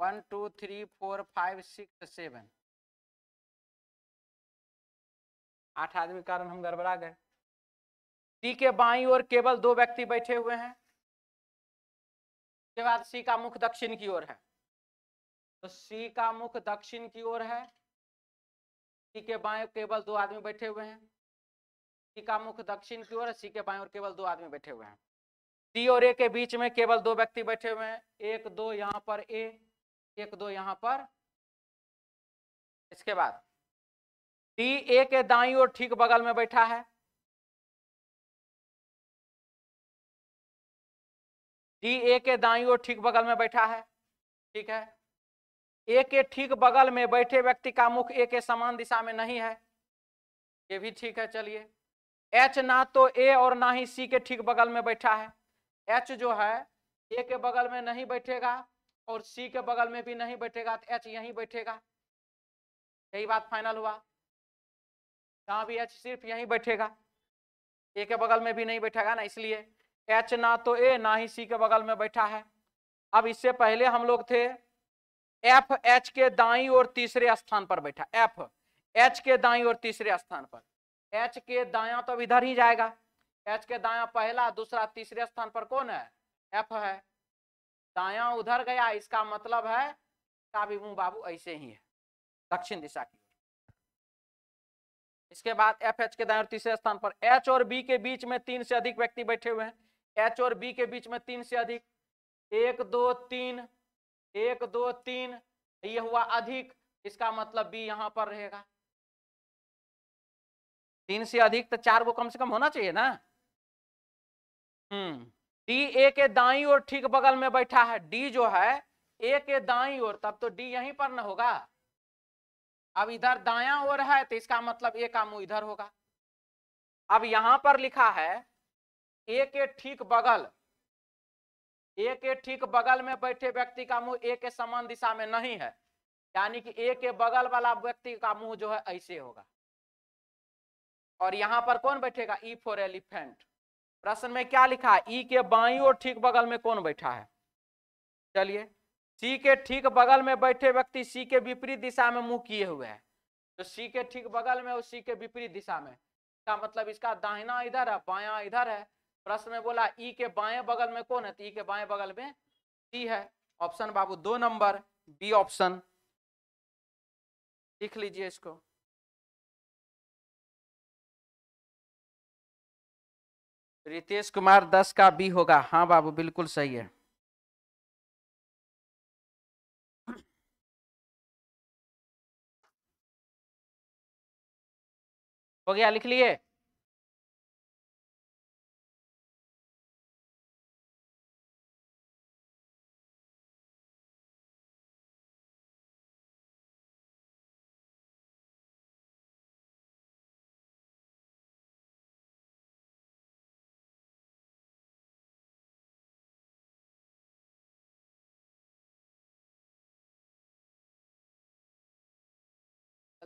one two three four five six seven आठ आदमी कारण हम गड़बड़ा गए टी के बाई और केवल दो व्यक्ति बैठे हुए हैं उसके बाद सी का मुख दक्षिण की ओर है तो सी का मुख दक्षिण की ओर है सी के बाएं केवल दो आदमी बैठे हुए हैं सी का मुख दक्षिण की ओर है सी के बाएं और केवल दो आदमी बैठे हुए हैं सी और ए के बीच में केवल दो व्यक्ति बैठे हुए हैं एक दो यहाँ पर ए एक दो यहाँ पर इसके बाद डी ए के दाई और ठीक बगल में बैठा है डी ए के दाई ओर ठीक बगल में बैठा है ठीक है ए के ठीक बगल में बैठे व्यक्ति का मुख ए के समान दिशा में नहीं है ये भी ठीक है चलिए एच ना तो ए और ना ही सी के ठीक बगल में बैठा है एच जो है ए के बगल में नहीं बैठेगा और सी के बगल में भी नहीं बैठेगा तो एच यहीं बैठेगा यही बात फाइनल हुआ यहाँ भी एच सिर्फ यहीं बैठेगा ए के बगल में भी नहीं बैठेगा ना इसलिए एच ना तो ए ना ही सी के बगल में बैठा है अब इससे पहले हम लोग थे एफ एच के दाई और तीसरे स्थान पर बैठा एफ एच के दाई और तीसरे स्थान पर एच के दाया तो अब इधर ही जाएगा एच के दाया पहला दूसरा तीसरे स्थान पर कौन है एफ है दाया उधर गया इसका मतलब है मुंह बाबू ऐसे ही है दक्षिण दिशा की इसके बाद एफ एच के दाया और तीसरे स्थान पर एच और बी के बीच में तीन से अधिक व्यक्ति बैठे हुए हैं एच और बी के बीच में तीन से अधिक एक दो तीन एक दो तीन ये हुआ अधिक इसका मतलब बी यहां पर रहेगा तीन से अधिक तो चार को कम से कम होना चाहिए ना हम्म डी ए के दाई और ठीक बगल में बैठा है डी जो है ए के दाई और तब तो डी यहीं पर ना होगा अब इधर दाया और है तो इसका मतलब ए का मुंह इधर होगा अब यहां पर लिखा है ए के ठीक बगल ए के ठीक बगल में बैठे व्यक्ति का मुंह ए के समान दिशा में नहीं है यानी कि ए के बगल वाला व्यक्ति का मुंह जो है ऐसे होगा और यहां पर कौन बैठेगा ई फॉर एलिफेंट प्रश्न में क्या लिखा है ई e के बाई और ठीक बगल में कौन बैठा है चलिए सी के ठीक बगल में बैठे व्यक्ति सी के विपरीत दिशा में मुंह किए हुए है तो सी के ठीक बगल में और सी के विपरीत दिशा में इसका मतलब इसका दाहिना इधर है बाया इधर है प्रश्न में बोला ई के बाएं बगल में कौन है तो ई के बाएं बगल में सी है ऑप्शन बाबू दो नंबर बी ऑप्शन लिख लीजिए इसको रितेश कुमार दस का बी होगा हाँ बाबू बिल्कुल सही है हो गया लिख लिए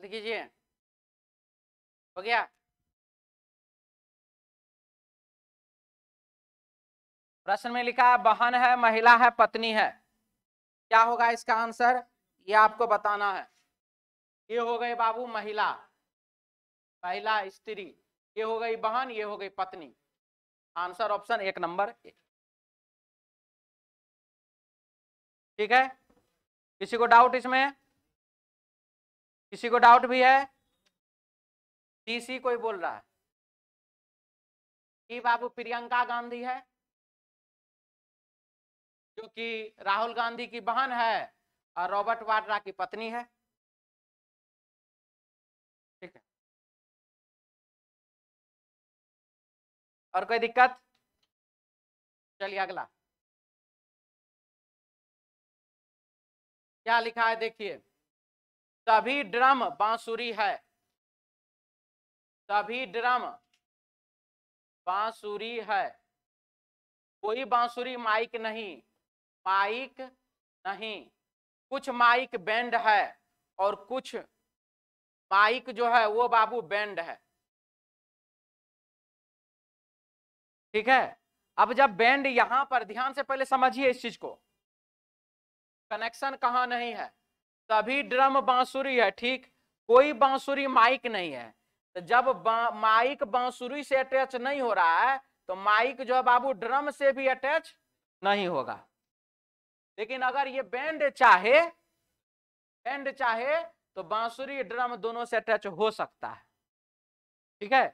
रद्द कीजिए हो गया प्रश्न में लिखा है बहन है महिला है पत्नी है क्या होगा इसका आंसर ये आपको बताना है ये हो गई बाबू महिला महिला स्त्री ये हो गई बहन ये हो गई पत्नी आंसर ऑप्शन एक नंबर ठीक है किसी को डाउट इसमें किसी को डाउट भी है डीसी कोई बोल रहा है कि बाबू प्रियंका गांधी है जो कि राहुल गांधी की बहन है और रॉबर्ट वाड्रा की पत्नी है ठीक है और कोई दिक्कत चलिए अगला क्या लिखा है देखिए सभी ड्रम बांसुरी है सभी ड्रम बांसुरी है कोई बांसुरी माइक नहीं माइक नहीं कुछ माइक बैंड है और कुछ माइक जो है वो बाबू बैंड है ठीक है अब जब बैंड यहां पर ध्यान से पहले समझिए इस चीज को कनेक्शन कहां नहीं है सभी ड्रम बांसुरी है ठीक कोई बांसुरी माइक नहीं है तो जब बा, माइक बांसुरी से अटैच नहीं हो रहा है तो माइक जो है बाबू ड्रम से भी अटैच नहीं होगा लेकिन अगर ये बैंड चाहे बैंड चाहे तो बांसुरी ड्रम दोनों से अटैच हो सकता है ठीक है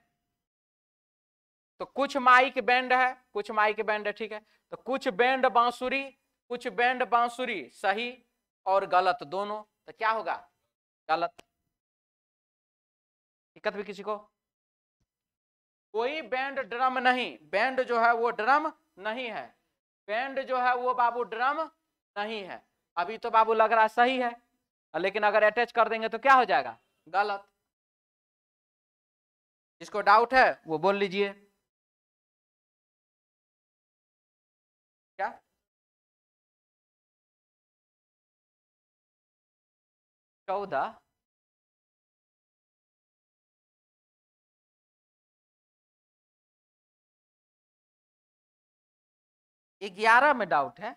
तो कुछ माइक बैंड है कुछ माइक बैंड है ठीक है तो कुछ बैंड बांसुरी कुछ बैंड बांसुरी सही और गलत दोनों तो क्या होगा गलत दिक्कत भी किसी को कोई बैंड ड्रम नहीं बैंड जो है वो ड्रम नहीं है बैंड जो है वो बाबू ड्रम नहीं है अभी तो बाबू लग रहा सही है लेकिन अगर अटैच कर देंगे तो क्या हो जाएगा गलत जिसको डाउट है वो बोल लीजिए चौदह ग्यारह में डाउट है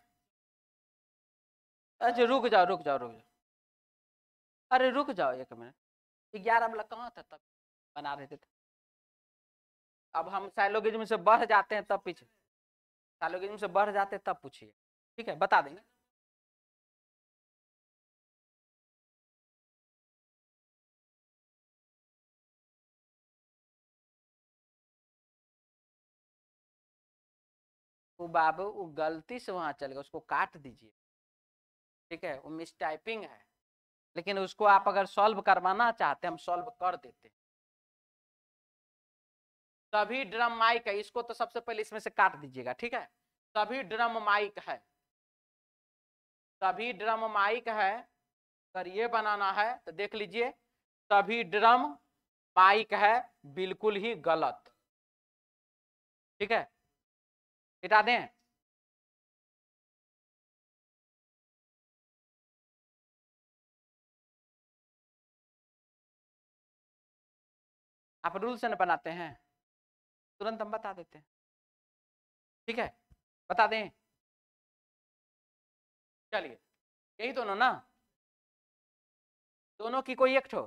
अच्छा रुक जाओ रुक जाओ रुक जाओ अरे रुक जाओ एक मिनट ग्यारह वाला कहाँ था तब बना रहे थे अब हम साइलोगिज्म से बढ़ जाते हैं तब पीछे साइलोगिज्म से बढ़ जाते हैं तब पूछिए ठीक है बता देंगे वो बाबू वो गलती से वहाँ चल गया उसको काट दीजिए ठीक है वो मिस टाइपिंग है लेकिन उसको आप अगर सॉल्व करवाना चाहते हैं हम सॉल्व कर देते सभी ड्रम माइक है इसको तो सबसे पहले इसमें से काट दीजिएगा ठीक है सभी ड्रम माइक है सभी ड्रम माइक है अगर ये बनाना है तो देख लीजिए सभी ड्रम माइक है बिल्कुल ही गलत ठीक है मिटा दें आप रूल से न बनाते हैं तुरंत हम बता देते हैं ठीक है बता दें चलिए यही दोनों ना दोनों की कोई एक हो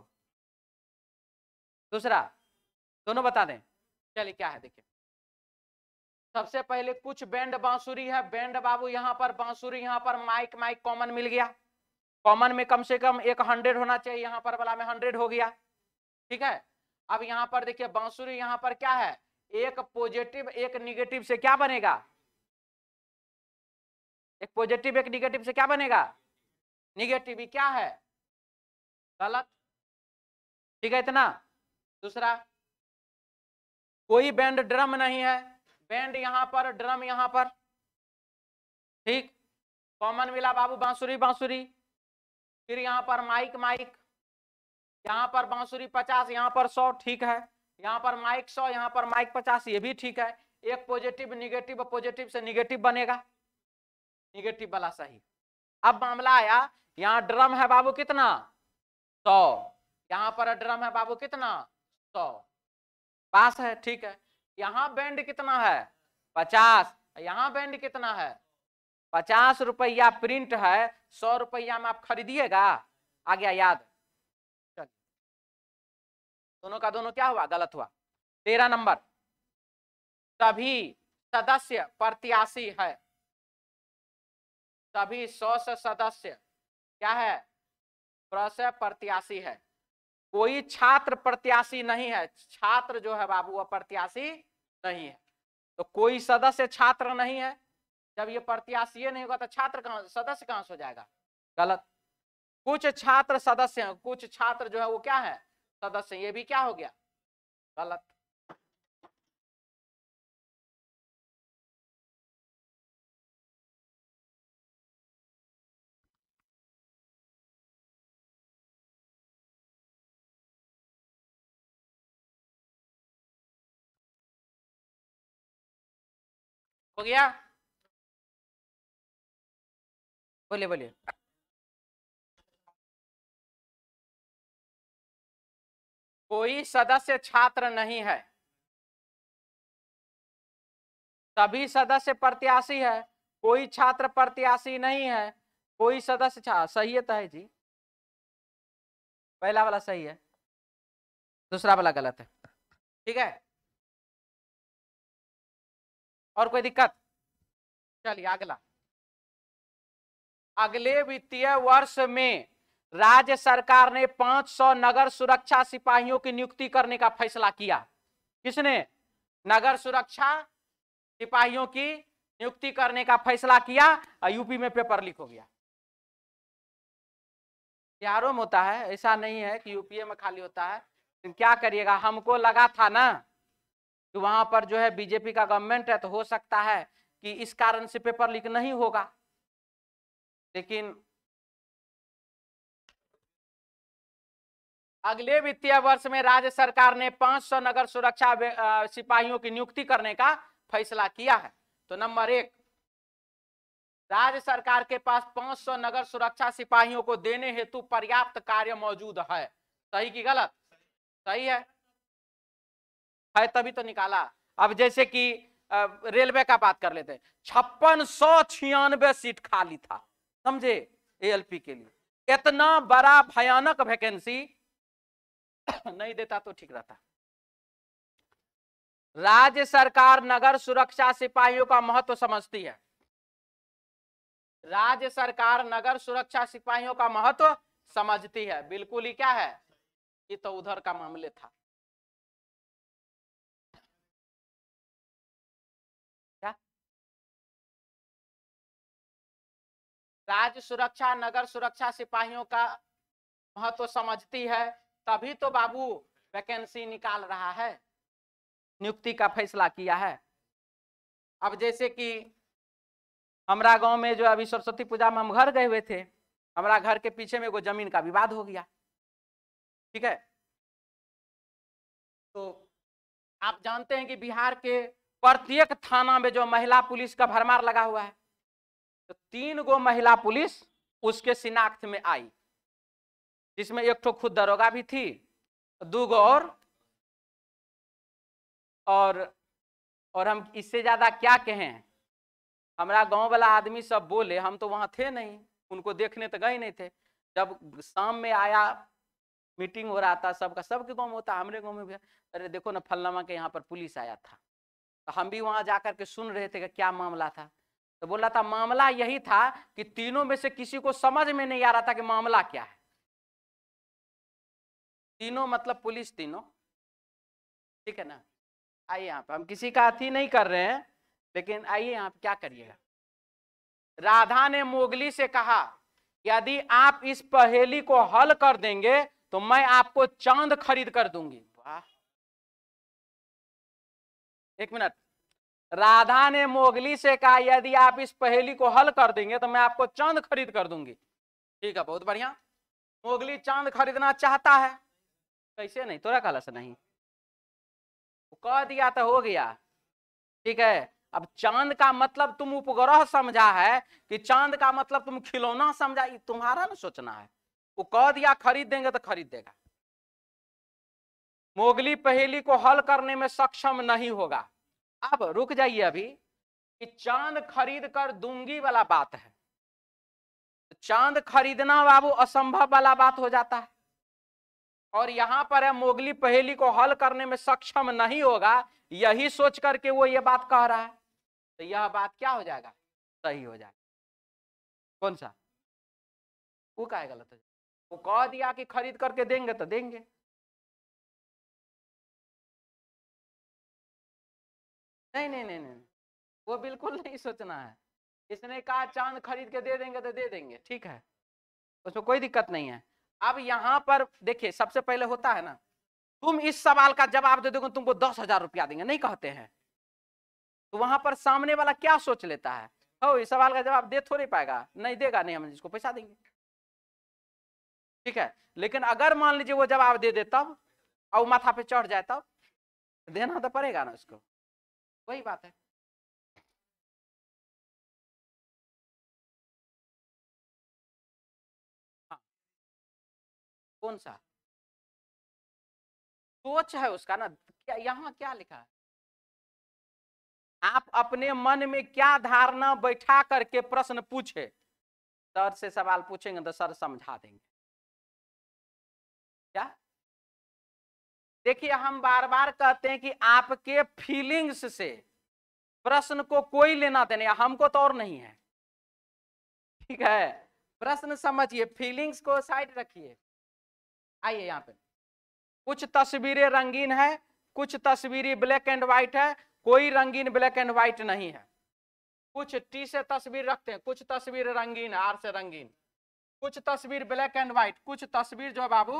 दूसरा दोनों बता दें चलिए क्या है देखिए सबसे पहले कुछ बैंड बांसुरी है बैंड बाबू यहाँ पर बांसुरी यहाँ पर माइक माइक कॉमन मिल गया कॉमन में कम से कम एक हंड्रेड होना चाहिए यहाँ पर वाला में हंड्रेड हो गया ठीक है अब यहाँ पर देखिए बांसुरी यहाँ पर क्या है एक पॉजिटिव एक निगेटिव से क्या बनेगा एक पॉजिटिव एक निगेटिव से क्या बनेगा निगेटिव क्या है गलत ठीक है इतना दूसरा कोई बैंड ड्रम नहीं है बैंड यहां पर ड्रम यहां पर ठीक कॉमन मिला बाबू बांसुरी बांसुरी फिर यहाँ पर माइक माइक यहाँ पर बांसुरी पचास यहाँ पर सौ ठीक है यहाँ पर माइक सौ यहाँ पर माइक पचास ये भी ठीक है एक पॉजिटिव निगेटिव पॉजिटिव से निगेटिव बनेगा निगेटिव वाला सही अब मामला आया यहाँ ड्रम है बाबू कितना सौ यहाँ पर ड्रम है बाबू कितना सौ पास है ठीक है यहाँ बैंड कितना है पचास यहाँ बैंड कितना है पचास रुपया प्रिंट है सौ रुपया में आप खरीदिएगा आ गया याद दोनों का दोनों क्या हुआ गलत हुआ तेरह नंबर सभी सदस्य प्रत्याशी है सभी सौ से सदस्य क्या है प्रत्याशी है कोई छात्र प्रत्याशी नहीं है छात्र जो है बाबू वह प्रत्याशी नहीं है तो कोई सदस्य छात्र नहीं है जब ये प्रत्याशी नहीं होगा तो छात्र कहाँ सदस्य कहाँ से हो जाएगा गलत कुछ छात्र सदस्य कुछ छात्र जो है वो क्या है सदस्य ये भी क्या हो गया गलत हो गया बोलिए बोलिए कोई सदस्य छात्र नहीं है सभी सदस्य प्रत्याशी है कोई छात्र प्रत्याशी नहीं है कोई सदस्य सही है तो है जी पहला वाला सही है दूसरा वाला गलत है ठीक है और कोई दिक्कत चलिए अगला अगले वित्तीय वर्ष में राज्य सरकार ने 500 नगर सुरक्षा सिपाहियों की नियुक्ति करने का फैसला किया किसने नगर सुरक्षा सिपाहियों की नियुक्ति करने का फैसला किया यूपी में पेपर लीक हो गया बिहारों में होता है ऐसा नहीं है कि यूपीए में खाली होता है क्या करिएगा हमको लगा था ना कि वहां पर जो है बीजेपी का गवर्नमेंट है तो हो सकता है कि इस कारण से पेपर लीक नहीं होगा लेकिन अगले वित्तीय वर्ष में राज्य सरकार ने 500 नगर सुरक्षा सिपाहियों की नियुक्ति करने का फैसला किया है तो नंबर एक राज्य सरकार के पास 500 नगर सुरक्षा सिपाहियों को देने हेतु पर्याप्त कार्य मौजूद है सही की गलत सही है है तभी तो निकाला अब जैसे कि रेलवे का बात कर लेते हैं छप्पन सौ छियानवे सीट खाली था समझे एएलपी के लिए इतना बड़ा भयानक वैकेंसी नहीं देता तो ठीक रहता राज्य सरकार नगर सुरक्षा सिपाहियों का महत्व समझती है राज्य सरकार नगर सुरक्षा सिपाहियों का महत्व समझती है बिल्कुल ही क्या है ये तो उधर का मामले था राज्य सुरक्षा नगर सुरक्षा सिपाहियों का महत्व समझती है तभी तो बाबू वैकेंसी निकाल रहा है नियुक्ति का फैसला किया है अब जैसे कि हमरा गांव में जो अभी सरस्वती पूजा में हम घर गए हुए थे हमारा घर के पीछे में वो जमीन का विवाद हो गया ठीक है तो आप जानते हैं कि बिहार के प्रत्येक थाना में जो महिला पुलिस का भरमार लगा हुआ है तो तीन गो महिला पुलिस उसके शिनाख्त में आई जिसमें एक ठो खुद दरोगा भी थी दो गो और और और हम इससे ज्यादा क्या कहें हमारा गांव वाला आदमी सब बोले हम तो वहां थे नहीं उनको देखने तो गए नहीं थे जब शाम में आया मीटिंग हो रहा था सबका सबके गांव में होता हमारे गांव में भी अरे देखो ना फलनामा के यहाँ पर पुलिस आया था तो हम भी वहां जाकर के सुन रहे थे कि क्या मामला था तो बोल रहा था मामला यही था कि तीनों में से किसी को समझ में नहीं आ रहा था कि मामला क्या है तीनों मतलब पुलिस तीनों ठीक है ना आइए यहाँ पे हम किसी का अथी नहीं कर रहे हैं लेकिन आइए यहाँ पे क्या करिएगा राधा ने मोगली से कहा यदि आप इस पहेली को हल कर देंगे तो मैं आपको चांद खरीद कर दूंगी वाह एक मिनट राधा ने मोगली से कहा यदि आप इस पहेली को हल कर देंगे तो मैं आपको चांद खरीद कर दूंगी ठीक है बहुत बढ़िया मोगली चांद खरीदना चाहता है कैसे नहीं तोरा कहला से नहीं कह दिया तो हो गया ठीक है अब चांद का मतलब तुम उपग्रह समझा है कि चांद का मतलब तुम खिलौना समझा तुम्हारा ना सोचना है वो कह दिया खरीद देंगे तो खरीद देगा मोगली पहेली को हल करने में सक्षम नहीं होगा अब रुक जाइए अभी कि चांद खरीद कर दूंगी वाला बात है चांद खरीदना बाबू असंभव वाला बात हो जाता है और यहां पर है मोगली पहेली को हल करने में सक्षम नहीं होगा यही सोच करके वो ये बात कह रहा है तो यह बात क्या हो जाएगा सही हो जाएगा कौन सा वो कहा गलत हो वो कह दिया कि खरीद करके देंगे तो देंगे नहीं नहीं नहीं नहीं वो बिल्कुल नहीं सोचना है इसने कहा चांद खरीद के दे देंगे तो दे देंगे ठीक है उसमें कोई दिक्कत नहीं है अब यहाँ पर देखिए सबसे पहले होता है ना तुम इस सवाल का जवाब दे दोगे तुमको दस हजार रुपया देंगे नहीं कहते हैं तो वहां पर सामने वाला क्या सोच लेता है हो इस सवाल का जवाब दे थोड़ी पाएगा नहीं देगा नहीं हम इसको पैसा देंगे ठीक है लेकिन अगर मान लीजिए वो जवाब दे दे तब और माथा पे चढ़ जाए तब देना तो पड़ेगा ना उसको वही बात है हाँ। कौन सा सोच है उसका ना क्या यहां क्या लिखा है आप अपने मन में क्या धारणा बैठा करके प्रश्न पूछे सर से सवाल पूछेंगे तो सर समझा देंगे देखिए हम बार बार कहते हैं कि आपके फीलिंग्स से प्रश्न को कोई लेना देने हमको तो और नहीं है ठीक है प्रश्न समझिए फीलिंग्स को साइड रखिए आइए यहाँ पे कुछ तस्वीरें रंगीन है कुछ तस्वीरें ब्लैक एंड व्हाइट है कोई रंगीन ब्लैक एंड व्हाइट नहीं है कुछ टी से तस्वीर रखते हैं कुछ तस्वीर रंगीन आर से रंगीन कुछ तस्वीर ब्लैक एंड व्हाइट कुछ तस्वीर जो बाबू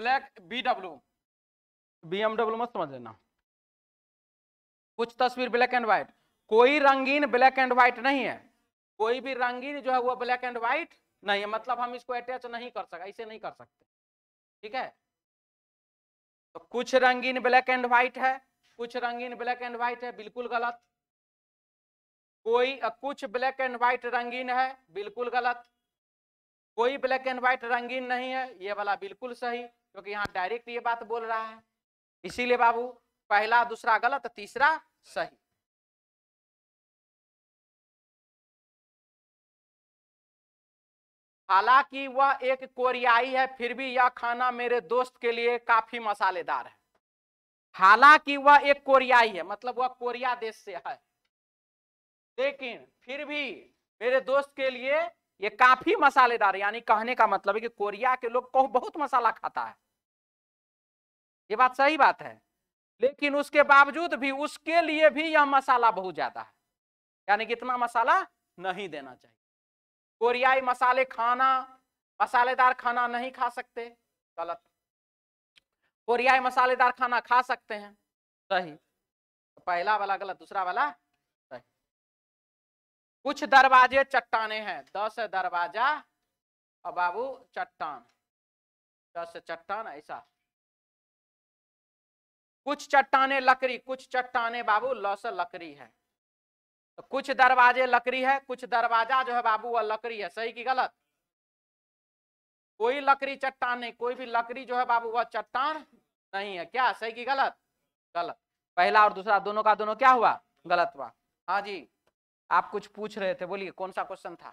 ब्लैक बीडब्ल्यू बीएमडब्ल्यू मत समझ लेना कुछ तस्वीर ब्लैक एंड व्हाइट कोई रंगीन ब्लैक एंड व्हाइट नहीं है कोई भी रंगीन जो है वो ब्लैक एंड व्हाइट नहीं है मतलब हम इसको अटैच नहीं कर सकते ऐसे नहीं कर सकते ठीक है तो कुछ रंगीन ब्लैक एंड व्हाइट है कुछ रंगीन ब्लैक एंड व्हाइट है बिल्कुल गलत कोई कुछ ब्लैक एंड व्हाइट रंगीन है बिल्कुल गलत कोई ब्लैक एंड व्हाइट रंगीन नहीं है ये वाला बिल्कुल सही क्योंकि यहाँ डायरेक्ट ये बात बोल रहा है इसीलिए बाबू पहला दूसरा गलत तीसरा सही हालांकि वह एक कोरियाई है फिर भी यह खाना मेरे दोस्त के लिए काफी मसालेदार है हालांकि वह एक कोरियाई है मतलब वह कोरिया देश से है लेकिन फिर भी मेरे दोस्त के लिए ये काफी मसालेदार यानी कहने का मतलब है कि कोरिया के लोग को बहुत मसाला खाता है ये बात सही बात है लेकिन उसके बावजूद भी उसके लिए भी यह मसाला बहुत ज्यादा है यानी कि इतना मसाला नहीं देना चाहिए कोरियाई मसाले खाना मसालेदार खाना नहीं खा सकते गलत कोरियाई मसालेदार खाना खा सकते हैं सही पहला वाला गलत दूसरा वाला कुछ दरवाजे चट्टाने हैं दस दरवाजा और बाबू चट्टान दस चट्टान ऐसा कुछ चट्टाने लकड़ी कुछ चट्टाने बाबू लस लकड़ी है तो कुछ दरवाजे लकड़ी है कुछ दरवाजा जो है बाबू वह लकड़ी है सही की गलत कोई लकड़ी चट्टान नहीं कोई भी लकड़ी जो है बाबू वह चट्टान नहीं है क्या सही की गलत गलत पहला और दूसरा दोनों का दोनों क्या हुआ गलत हुआ हाँ जी आप कुछ पूछ रहे थे बोलिए कौन सा क्वेश्चन था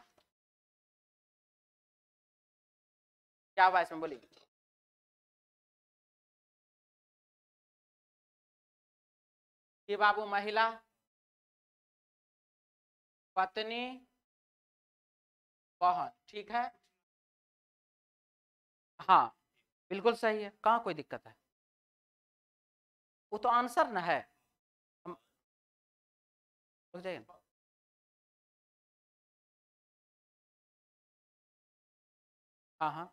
क्या हुआ इसमें बोलिए कि बाबू महिला पत्नी बहन ठीक है हाँ बिल्कुल सही है कहाँ कोई दिक्कत है वो तो आंसर ना है हम जाइए हाँ हाँ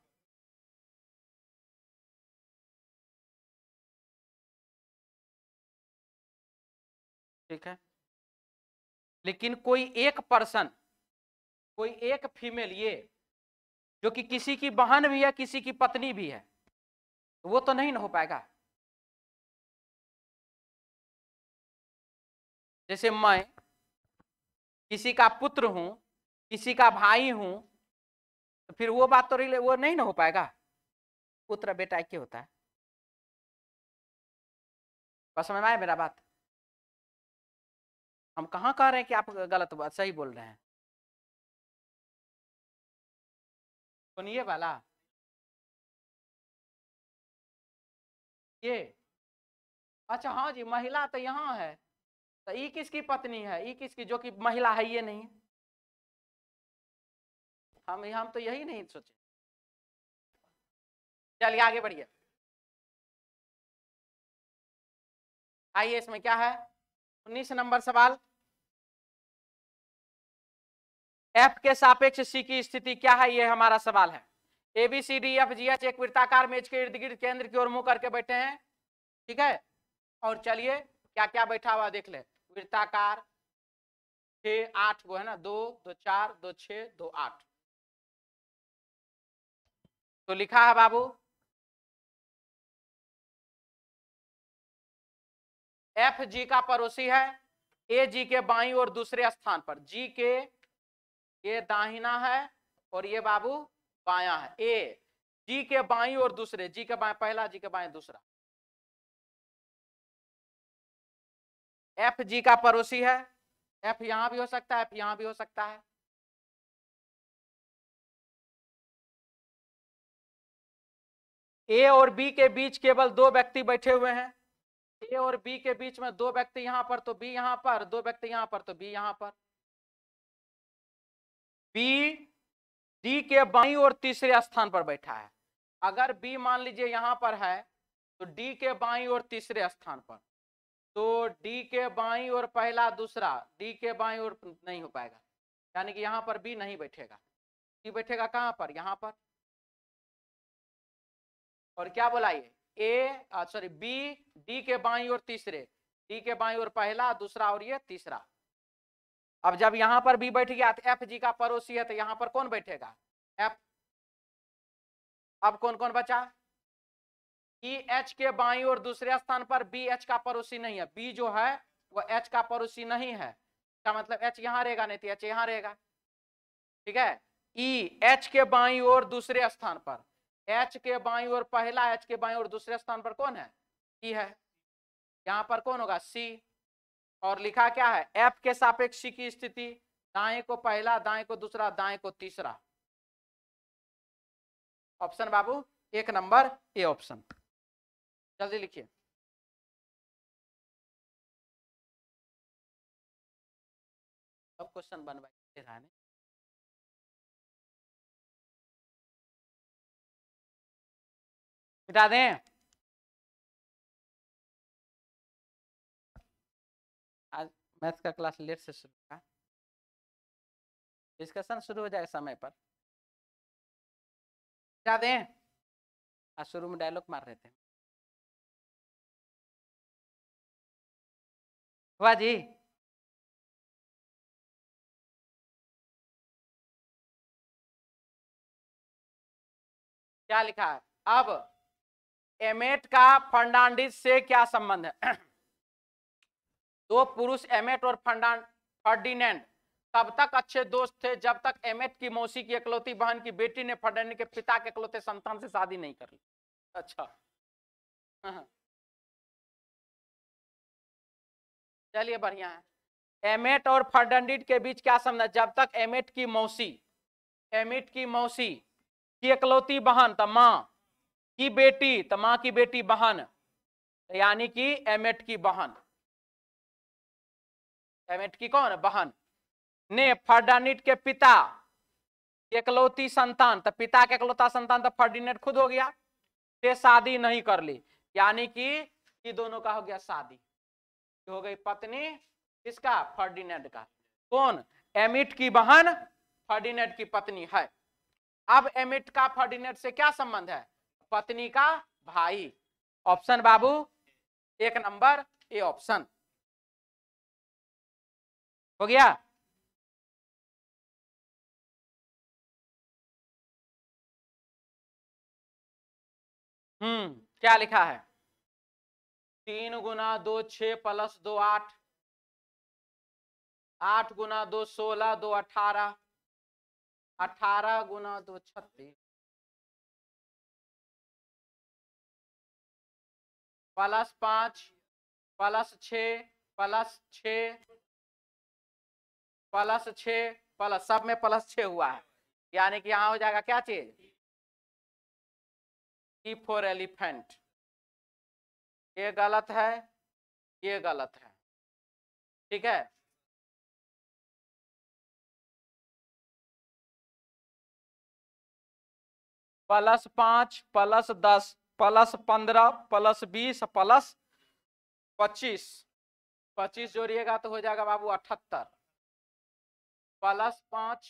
ठीक है लेकिन कोई एक पर्सन कोई एक फीमेल ये जो कि किसी की बहन भी है किसी की पत्नी भी है वो तो नहीं ना हो पाएगा जैसे मैं किसी का पुत्र हूं किसी का भाई हूं तो फिर वो बात तो रिले वो नहीं ना हो पाएगा पुत्र बेटा क्या होता है बस समझ में आया मेरा बात हम कहाँ कह रहे हैं कि आप गलत बात सही बोल रहे हैं सुनिए वाला ये अच्छा हाँ जी महिला तो यहाँ है तो ई किसकी पत्नी है ई किसकी जो कि महिला है ये नहीं है हम हम तो यही नहीं सोचे चलिए आगे बढ़िए आइए इसमें क्या है उन्नीस नंबर सवाल एफ के सापेक्ष सी की स्थिति क्या है यह हमारा सवाल है A B C D F G H एक वृत्ताकार मेज के इर्द गिर्द केंद्र की ओर मुंह करके बैठे हैं ठीक है और चलिए क्या क्या बैठा हुआ देख ले वृत्ताकार छ आठ वो है ना दो दो चार दो छ दो आठ तो लिखा है बाबू एफ जी का पड़ोसी है ए जी के बाई और दूसरे स्थान पर जी के ये दाहिना है और ये बाबू बाया है ए जी के बाई और दूसरे जी के बाएं पहला जी के बाएं दूसरा एफ जी का पड़ोसी है एफ यहां भी हो सकता है एफ यहां भी हो सकता है ए और बी के बीच केवल दो व्यक्ति बैठे हुए हैं ए और बी के बीच में दो व्यक्ति यहां पर तो बी यहां पर दो व्यक्ति यहां पर तो बी यहां पर बी डी के बाई और तीसरे स्थान पर बैठा है अगर बी मान लीजिए यहां पर है तो डी के बाई और तीसरे स्थान पर तो डी के बाई और पहला दूसरा डी के बाई और नहीं हो पाएगा यानी कि यहां पर बी नहीं बैठेगा बैठेगा कहां पर यहां पर और क्या बोला ये ए सॉरी बी डी के बाई और तीसरे डी के बाई और पहला दूसरा और ये तीसरा अब जब यहां पर बी बैठ गया तो एफ जी का पड़ोसी है तो यहां पर कौन बैठेगा एफ अब कौन कौन बचा ई e, एच के बाई और दूसरे स्थान पर बी एच का पड़ोसी नहीं है बी जो है वो एच का पड़ोसी नहीं है क्या मतलब एच यहाँ रहेगा नहीं तो एच यहाँ रहेगा ठीक है ई e, एच के बाई और दूसरे स्थान पर एच के बाई और पहला एच के बाई और दूसरे स्थान पर कौन है ई e है यहाँ पर कौन होगा सी और लिखा क्या है एफ के सापेक्ष की स्थिति दाएं को पहला दाएं को दूसरा दाएं को तीसरा ऑप्शन बाबू एक नंबर ए ऑप्शन जल्दी लिखिए अब क्वेश्चन बनवाइए मिटा दें आज मैथ का क्लास लेट से शुरू होगा डिस्कशन शुरू हो जाए समय पर मिटा दें आज शुरू में डायलॉग मार रहे थे वाह जी क्या लिखा है अब एमेट का फर्नांडिस से क्या संबंध है दो पुरुष एमेट और फर्डिनेंड तब तक अच्छे दोस्त थे जब तक एमेट की मौसी की एकलौती बहन की बेटी ने फर्डिनेंड के पिता के एकलौते संतान से शादी नहीं कर ली अच्छा हाँ, हाँ। चलिए बढ़िया है एमेट और फर्डिनेंड के बीच क्या संबंध है जब तक एमेट की मौसी एमेट की मौसी की एकलौती बहन तो माँ की बेटी तो माँ की बेटी बहन यानी कि एमेट की बहन एमेट की कौन बहन ने फर्डानिट के पिता एकलौती संतान तो पिता के एकलौता संतान तो फर्डिनेट खुद हो गया से शादी नहीं कर ली यानी कि ये दोनों का हो गया शादी हो गई पत्नी किसका फर्डिनेट का कौन एमिट की बहन फर्डिनेट की पत्नी है अब एमिट का फर्डिनेट से क्या संबंध है पत्नी का भाई ऑप्शन बाबू एक नंबर ए ऑप्शन हो गया हम्म क्या लिखा है तीन गुना दो छ प्लस दो आठ आठ गुना दो सोलह दो अठारह अठारह गुना दो छत्तीस प्लस पांच प्लस छ प्लस छ प्लस छ प्लस सब में प्लस छ हुआ है यानी कि यहाँ हो जाएगा क्या चीज की फॉर एलिफेंट ये गलत है ये गलत है ठीक है प्लस पांच प्लस दस प्लस पंद्रह प्लस बीस प्लस पच्चीस पच्चीस जोड़िएगा तो हो जाएगा बाबू अठहत्तर प्लस पाँच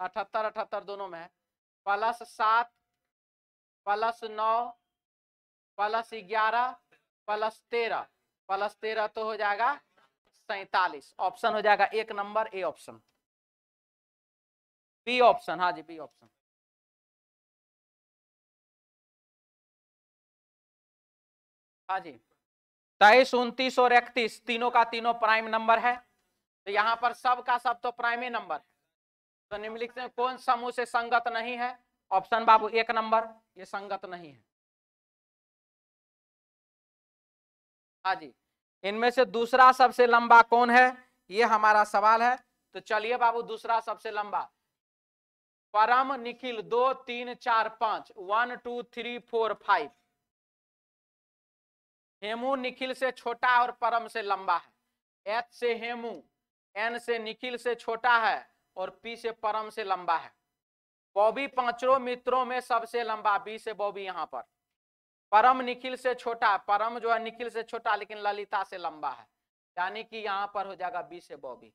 अठहत्तर अठहत्तर दोनों में प्लस सात प्लस नौ प्लस ग्यारह प्लस तेरह प्लस तेरह तो हो जाएगा सैतालीस ऑप्शन हो जाएगा एक number A option B option हाँ जी बी ऑप्शन हाँ जी तेईस उनतीस और इकतीस तीनों का तीनों प्राइम नंबर है तो यहाँ पर सब का सब तो प्राइम ही नंबर तो निम्नलिखित में कौन समूह से संगत नहीं है ऑप्शन बाबू एक नंबर ये संगत नहीं है हाँ जी इनमें से दूसरा सबसे लंबा कौन है ये हमारा सवाल है तो चलिए बाबू दूसरा सबसे लंबा परम निखिल दो तीन चार पांच one two three four five Hemu Nikhil से छोटा और परम से लंबा है एच से हेमू एन से निखिल से छोटा है और पी से परम से लंबा है बॉबी पांचों मित्रों में सबसे लंबा बी से बॉबी यहाँ पर परम निखिल से छोटा परम जो है निखिल से छोटा लेकिन ललिता से लंबा है यानी कि यहाँ पर हो जाएगा बी से बॉबी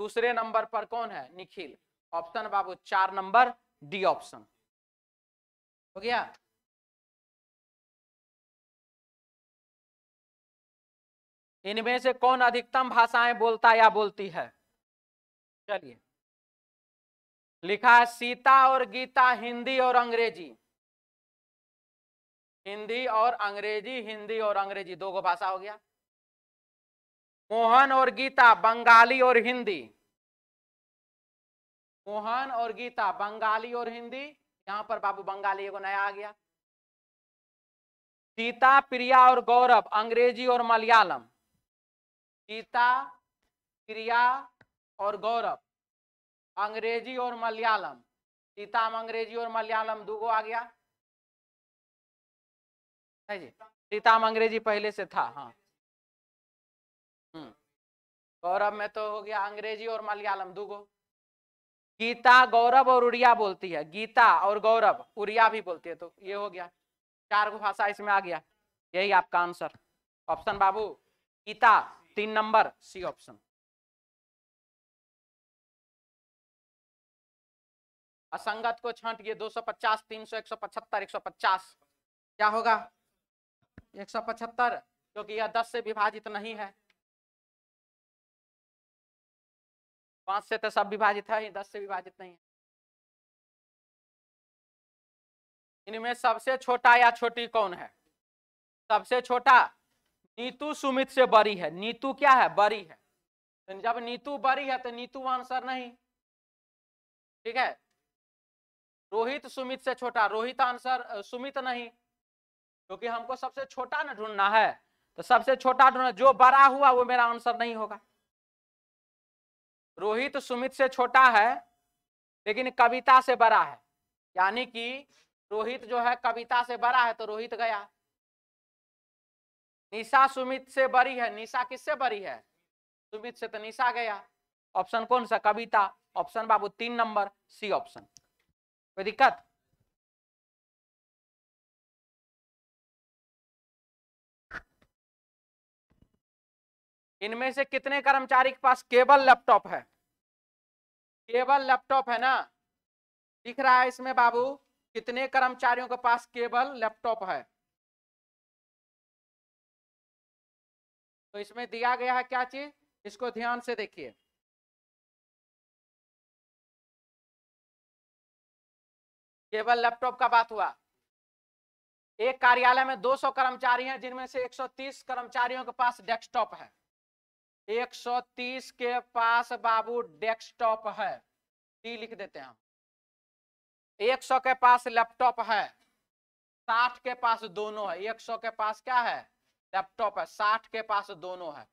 दूसरे नंबर पर कौन है निखिल ऑप्शन बाबू चार नंबर डी ऑप्शन हो गया इनमें से कौन अधिकतम भाषाएं बोलता या बोलती है चलिए लिखा है सीता और गीता हिंदी और अंग्रेजी हिंदी और अंग्रेजी हिंदी और अंग्रेजी दो गो भाषा हो गया मोहन और गीता बंगाली और हिंदी मोहन और गीता बंगाली और हिंदी यहां पर बाबू बंगाली को नया आ गया सीता प्रिया और गौरव अंग्रेजी और मलयालम सीता प्रिया और गौरव अंग्रेजी और मलयालम सीताम अंग्रेजी और मलयालम दो आ गया है जी अंग्रेजी पहले से था हाँ हम्म। गौरव में तो हो गया अंग्रेजी और मलयालम दो गीता गौरव और उड़िया बोलती है गीता और गौरव उड़िया भी बोलती है तो ये हो गया चार गो भाषा इसमें आ गया यही आपका आंसर ऑप्शन बाबू गीता तीन नंबर सी ऑप्शन असंगत को छांटिए 250, 300, 175, 150 क्या होगा 175 क्योंकि यह 10 से विभाजित नहीं है पांच से तो सब विभाजित है दस से विभाजित नहीं है इनमें सबसे छोटा या छोटी कौन है सबसे छोटा नीतू सुमित से बड़ी है नीतू क्या है बड़ी है तो जब नीतू बड़ी है तो नीतू आंसर नहीं ठीक है रोहित सुमित से छोटा रोहित आंसर सुमित नहीं क्योंकि तो हमको सबसे छोटा ना ढूंढना है तो सबसे छोटा ढूंढना जो बड़ा हुआ वो मेरा आंसर नहीं होगा रोहित सुमित से छोटा है लेकिन कविता से बड़ा है यानी कि रोहित जो है कविता से बड़ा है तो रोहित गया निशा सुमित से बड़ी है निशा किससे बड़ी है सुमित से तो निशा गया ऑप्शन कौन सा कविता ऑप्शन बाबू तीन नंबर सी ऑप्शन कोई दिक्कत इनमें से कितने कर्मचारी के पास केबल लैपटॉप है केबल लैपटॉप है ना दिख रहा है इसमें बाबू कितने कर्मचारियों के पास केबल लैपटॉप है तो इसमें दिया गया है क्या चीज इसको ध्यान से देखिए केवल लैपटॉप का बात हुआ एक कार्यालय में 200 कर्मचारी हैं जिनमें से 130 कर्मचारियों के पास डेस्कटॉप है 130 के पास बाबू डेस्कटॉप है टी लिख देते हैं हम 100 के पास लैपटॉप है 60 के पास दोनों है 100 के पास क्या है लैपटॉप है साठ के पास दोनों है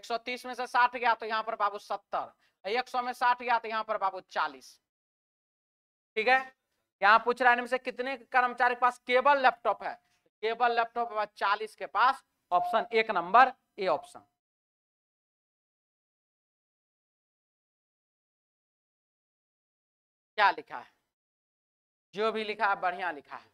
130 में से 60 गया तो यहाँ पर बाबू 70 एक सौ में 60 गया तो यहाँ पर बाबू 40 ठीक है यहाँ पूछ रहा है से कितने कर्मचारी के पास केबल लैपटॉप है केबल लैपटॉप चालीस के पास ऑप्शन एक नंबर ए ऑप्शन क्या लिखा है जो भी लिखा है बढ़िया लिखा है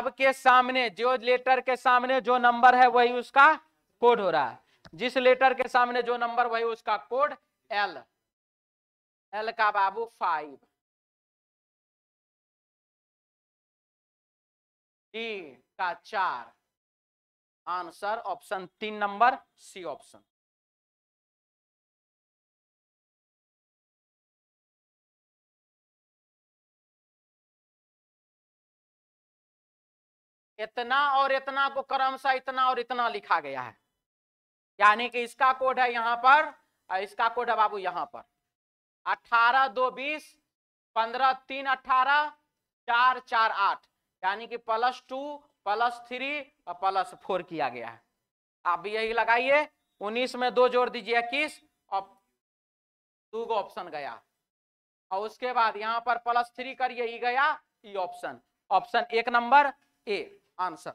के सामने जो लेटर के सामने जो नंबर है वही उसका कोड हो रहा है जिस लेटर के सामने जो नंबर वही उसका कोड एल एल का बाबू फाइव डी का चार आंसर ऑप्शन तीन नंबर सी ऑप्शन इतना और इतना को क्रम सा इतना और इतना लिखा गया है यानी कि इसका कोड है यहाँ पर और इसका कोड है बाबू यहाँ पर अठारह दो बीस पंद्रह तीन अठारह चार चार आठ यानी कि प्लस टू प्लस थ्री और प्लस फोर किया गया है आप भी यही लगाइए उन्नीस में दो जोड़ दीजिए इक्कीस और दो गो ऑप्शन गया और उसके बाद यहाँ पर प्लस थ्री करिए गया ये ऑप्शन ऑप्शन एक नंबर ए आंसर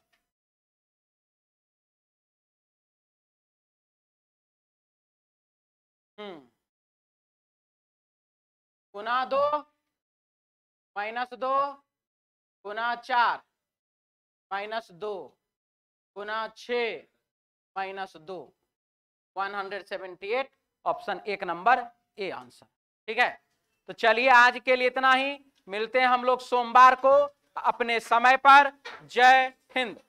हम्म गुना दो माइनस दो गुना चार माइनस दो गुना छ माइनस दो one hundred seventy eight option एक नंबर ए आंसर ठीक है तो चलिए आज के लिए इतना ही मिलते हैं हम लोग सोमवार को अपने समय पर जय हिंद